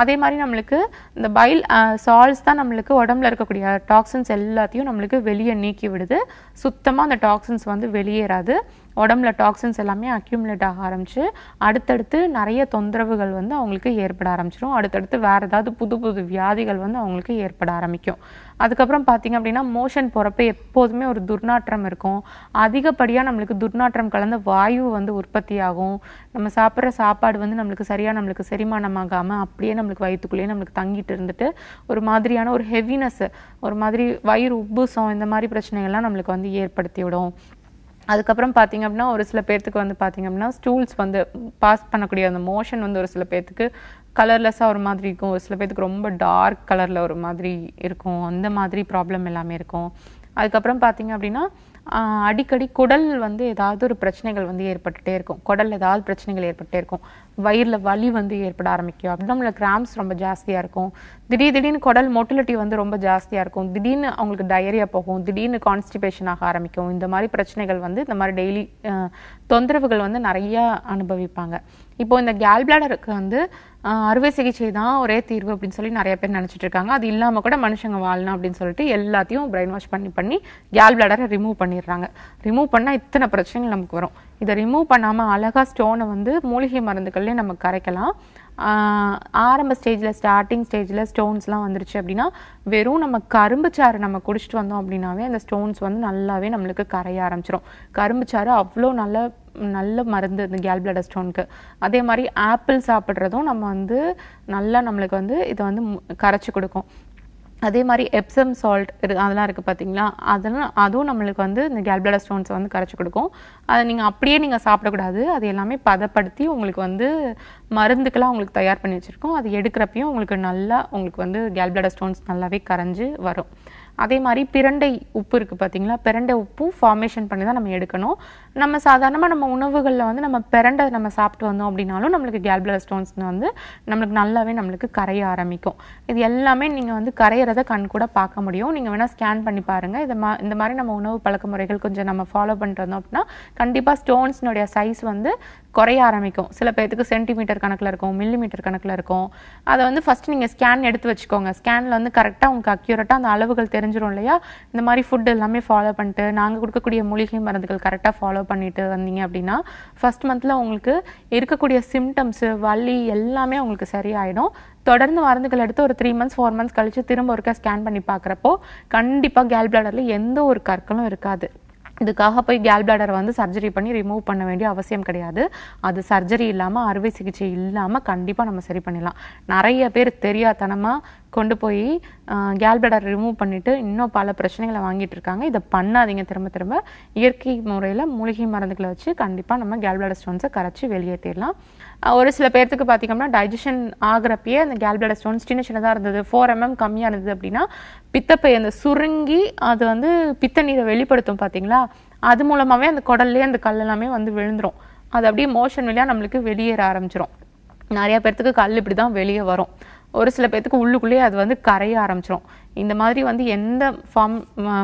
அதே மாதிரி நம்மளுக்கு இந்த பைல் சால்ட்ஸ் தான் நம்மளுக்கு உடம்புல இருக்கக்கூடிய டாக்ஸின்ஸ் எல்லாத்தையும் நம்மளுக்கு வெளியே நீக்கி விடுது சுத்தமாக அந்த டாக்ஸின்ஸ் வந்து வெளியேறாது உடம்புல டாக்ஸின்ஸ் எல்லாமே அக்யூமுலேட் ஆக ஆரம்பித்து அடுத்தடுத்து நிறைய தொந்தரவுகள் வந்து அவங்களுக்கு ஏற்பட ஆரம்பிச்சிடும் அடுத்தடுத்து வேறு ஏதாவது புது புது வியாதிகள் வந்து அவங்களுக்கு ஏற்பட ஆரம்பிக்கும் அதுக்கப்புறம் பார்த்திங்க அப்படின்னா மோஷன் போகிறப்ப எப்போதுமே ஒரு துர்நாற்றம் இருக்கும் அதிகப்படியாக நம்மளுக்கு துர்நாற்றம் கலந்த வாயு வந்து உற்பத்தி ஆகும் நம்ம சாப்பிட்ற சாப்பாடு வந்து நம்மளுக்கு சரியாக நம்மளுக்கு செரிமானமாகாமல் அப்படியே நம்மளுக்கு வயிற்றுக்குள்ளேயே நம்மளுக்கு தங்கிட்டு இருந்துட்டு ஒரு மாதிரியான ஒரு ஹெவினஸ் ஒரு மாதிரி வயிறு உப்புசம் இந்த மாதிரி பிரச்சனைகள்லாம் நம்மளுக்கு வந்து ஏற்படுத்தி விடும் அதுக்கப்புறம் பார்த்திங்க அப்படின்னா ஒரு சில பேர்த்துக்கு வந்து பார்த்திங்க அப்படின்னா ஸ்டூல்ஸ் வந்து பாஸ் பண்ணக்கூடிய அந்த மோஷன் வந்து ஒரு சில பேர்த்துக்கு கலர்லெஸ்ஸாக ஒரு மாதிரி இருக்கும் ஒரு சில பேர்த்துக்கு ரொம்ப டார்க் கலரில் ஒரு மாதிரி இருக்கும் அந்த மாதிரி ப்ராப்ளம் எல்லாமே இருக்கும் அதுக்கப்புறம் பார்த்திங்க அப்படின்னா அடிக்கடி குடல் வந்து ஏதாவது ஒரு பிரச்சனைகள் வந்து ஏற்பட்டுகிட்டே இருக்கும் குடல் ஏதாவது பிரச்சனைகள் ஏற்பட்டே இருக்கும் வயிறில் வலி வந்து ஏற்பட ஆரம்பிக்கும் அப்டமில் கிராம்ஸ் ரொம்ப ஜாஸ்தியாக இருக்கும் திடீர் திடீர்னு குடல் மொட்டிலிட்டி வந்து ரொம்ப ஜாஸ்தியாக இருக்கும் திடீர்னு அவங்களுக்கு டயரியா போகும் திடீர்னு கான்ஸ்டிபேஷன் ஆக ஆரம்பிக்கும் இந்த மாதிரி பிரச்சனைகள் வந்து இந்த மாதிரி டெய்லி தொந்தரவுகள் வந்து நிறையா அனுபவிப்பாங்க இப்போ இந்த கேல் பிளாடருக்கு வந்து அறுவை சிகிச்சை தான் ஒரே தீர்வு அப்படின்னு சொல்லி நிறைய பேர் நினச்சிட்டு இருக்காங்க அது இல்லாமல் கூட மனுஷங்க வாழலாம் அப்படின்னு சொல்லிட்டு எல்லாத்தையும் பிரெயின் வாஷ் பண்ணி பண்ணி கேல் பிளடரை ரிமூவ் பண்ணிடுறாங்க ரிமூவ் பண்ணால் இத்தனை பிரச்சனைகள் நமக்கு வரும் இதை ரிமூவ் பண்ணாமல் அழகாக ஸ்டோனை வந்து மூலிகை மருந்துகள்லேயே நம்ம கரைக்கலாம் ஆரம்ப ஸ்டேஜில் ஸ்டார்டிங் ஸ்டேஜில் ஸ்டோன்ஸ்லாம் வந்துருச்சு அப்படின்னா வெறும் நம்ம கரும்பு சாறு நம்ம குடிச்சிட்டு வந்தோம் அப்படின்னாவே அந்த ஸ்டோன்ஸ் வந்து நல்லாவே நம்மளுக்கு கரைய ஆரம்பிச்சிடும் கரும்பு சாறு அவ்வளோ நல்ல நல்ல மருந்து இந்த கேல் ஸ்டோனுக்கு அதே மாதிரி ஆப்பிள் சாப்பிட்றதும் நம்ம வந்து நல்லா நம்மளுக்கு வந்து இதை வந்து கரைச்சி கொடுக்கும் அதே மாதிரி எப்சம் சால்ட் இது அதெல்லாம் இருக்குது பார்த்தீங்களா அதெல்லாம் அதுவும் நம்மளுக்கு வந்து இந்த கேல்பிளடர் ஸ்டோன்ஸை வந்து கரைச்சி கொடுக்கும் அதை நீங்கள் அப்படியே நீங்கள் சாப்பிடக்கூடாது அது எல்லாமே பதப்படுத்தி உங்களுக்கு வந்து மருந்துக்கெல்லாம் உங்களுக்கு தயார் பண்ணி வச்சுருக்கோம் அது எடுக்கிறப்பையும் உங்களுக்கு நல்லா உங்களுக்கு வந்து கேல்பிளடர் ஸ்டோன்ஸ் நல்லாவே கரைஞ்சி வரும் அதே மாதிரி பிரண்டை உப்பு இருக்குது பார்த்தீங்களா பிரண்டை உப்பு ஃபார்மேஷன் பண்ணி தான் நம்ம எடுக்கணும் நம்ம சாதாரணமாக நம்ம உணவுகளில் வந்து நம்ம பிரண்டை நம்ம சாப்பிட்டு வந்தோம் அப்படின்னாலும் நம்மளுக்கு கேல்பிளர் ஸ்டோன்ஸ் வந்து நம்மளுக்கு நல்லாவே நம்மளுக்கு கரைய ஆரம்பிக்கும் இது எல்லாமே நீங்கள் வந்து கரையிறத கண் கூட பார்க்க முடியும் நீங்கள் வேணால் ஸ்கேன் பண்ணி பாருங்கள் இது மா இந்த மாதிரி நம்ம உணவு பழக்க முறைகள் கொஞ்சம் நம்ம ஃபாலோ பண்ணிட்டு வந்தோம் அப்படின்னா கண்டிப்பாக ஸ்டோன்ஸ்னுடைய சைஸ் வந்து குறைய ஆரம்பிக்கும் சில பேர்த்துக்கு சென்டிமீட்டர் கணக்கில் இருக்கும் மில்லிமீட்டர் கணக்கில் இருக்கும் அதை வந்து ஃபஸ்ட்டு நீங்கள் ஸ்கேன் எடுத்து வச்சுக்கோங்க ஸ்கேனில் வந்து கரெக்டாக உங்களுக்கு அக்யூரேட்டாக அந்த அளவுகள் தெரிஞ்சிடும் இல்லையா இந்த மாதிரி ஃபுட் எல்லாமே ஃபாலோ பண்ணிட்டு நாங்கள் கொடுக்கக்கூடிய மூலிகை மருந்துகள் கரெக்டாக ஃபாலோ பண்ணிட்டு வந்தீங்க அப்படின்னா ஃபஸ்ட் மந்தில் உங்களுக்கு இருக்கக்கூடிய சிம்டம்ஸு வலி எல்லாமே உங்களுக்கு சரியாயிடும் தொடர்ந்து மருந்துகள் எடுத்து ஒரு த்ரீ மந்த்ஸ் ஃபோர் மந்த்ஸ் கழித்து திரும்ப ஒருக்கா ஸ்கேன் பண்ணி பார்க்குறப்போ கண்டிப்பாக கேல் பிளாடரில் எந்த ஒரு கற்களும் இருக்காது இதுக்காக போய் கேல் பிளாடரை வந்து சர்ஜரி பண்ணி ரிமூவ் பண்ண வேண்டிய அவசியம் கிடையாது அது சர்ஜரி இல்லாமல் அறுவை சிகிச்சை இல்லாமல் கண்டிப்பாக நம்ம சரி பண்ணிடலாம் நிறைய பேர் தெரியாதனமாக கொண்டு போய் கேல் பிளாடர் ரிமூவ் பண்ணிவிட்டு இன்னும் பல பிரச்சனைகளை வாங்கிட்டு இருக்காங்க இதை பண்ணாதீங்க திரும்ப திரும்ப இயற்கை முறையில் மூலிகை மருந்துகளை வச்சு கண்டிப்பாக நம்ம கேல் பிளாடர் ஸ்டோன்ஸை கரைச்சி வெளியேற்றிடலாம் ஒரு சில பேர்த்துக்கு பார்த்திங்கன்னா டைஜஷன் ஆகிறப்பயே அந்த கேல்பிளட ஸ்டோன்ஸ் சின்ன சின்னதாக இருந்தது ஃபோர் எம்எம் கம்மியாக இருந்தது அப்படின்னா பித்தப்பை அந்த சுருங்கி அது வந்து பித்த நீரை வெளிப்படுத்தும் பார்த்தீங்களா அது மூலமாகவே அந்த குடல்லே அந்த கல் எல்லாமே வந்து விழுந்துடும் அது அப்படியே மோஷன் வழியாக நம்மளுக்கு வெளியேற ஆரம்பிச்சிடும் நிறையா பேர்த்துக்கு கல் இப்படி தான் வெளியே வரும் ஒரு சில பேர்த்துக்கு உள்ளுக்குள்ளேயே அது வந்து கரைய ஆரம்பிச்சிடும் இந்த மாதிரி வந்து எந்த ஃபார்ம்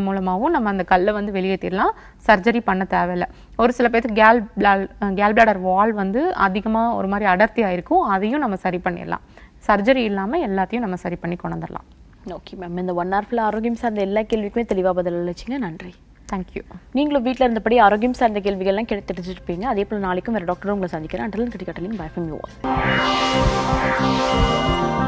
மூலமாகவும் நம்ம அந்த கல்லை வந்து வெளியேற்றிடலாம் சர்ஜரி பண்ண தேவையில்லை ஒரு சில பேர்த்துக்கு gall bladder gall bladder wall வந்து அதிகமாக ஒரு மாதிரி அடர்த்தி ஆயிருக்கும் அதையும் நம்ம சரி பண்ணிடலாம் சர்ஜரி இல்லாமல் எல்லாத்தையும் நம்ம சரி பண்ணி கொண்டு வந்துடலாம் ஓகே மேம் இந்த ஒன் ஆர் ஃபுல்லாக ஆரோக்கியம் சார்ந்த எல்லா கேள்விக்குமே தெளிவாக பதில் அளிச்சிங்க நன்றி தேங்க்யூ நீங்களும் வீட்டில் இருந்தபடி ஆரோக்கியம் சார்ந்த கேள்விகள்லாம் கிடை தெரிஞ்சுருப்பீங்க அதே போல் நாளைக்கும் வேறு டாக்டரும் உங்களை சந்திக்கிறேன் அண்டலும் கிரிக்கெட்டிலும் பை யூ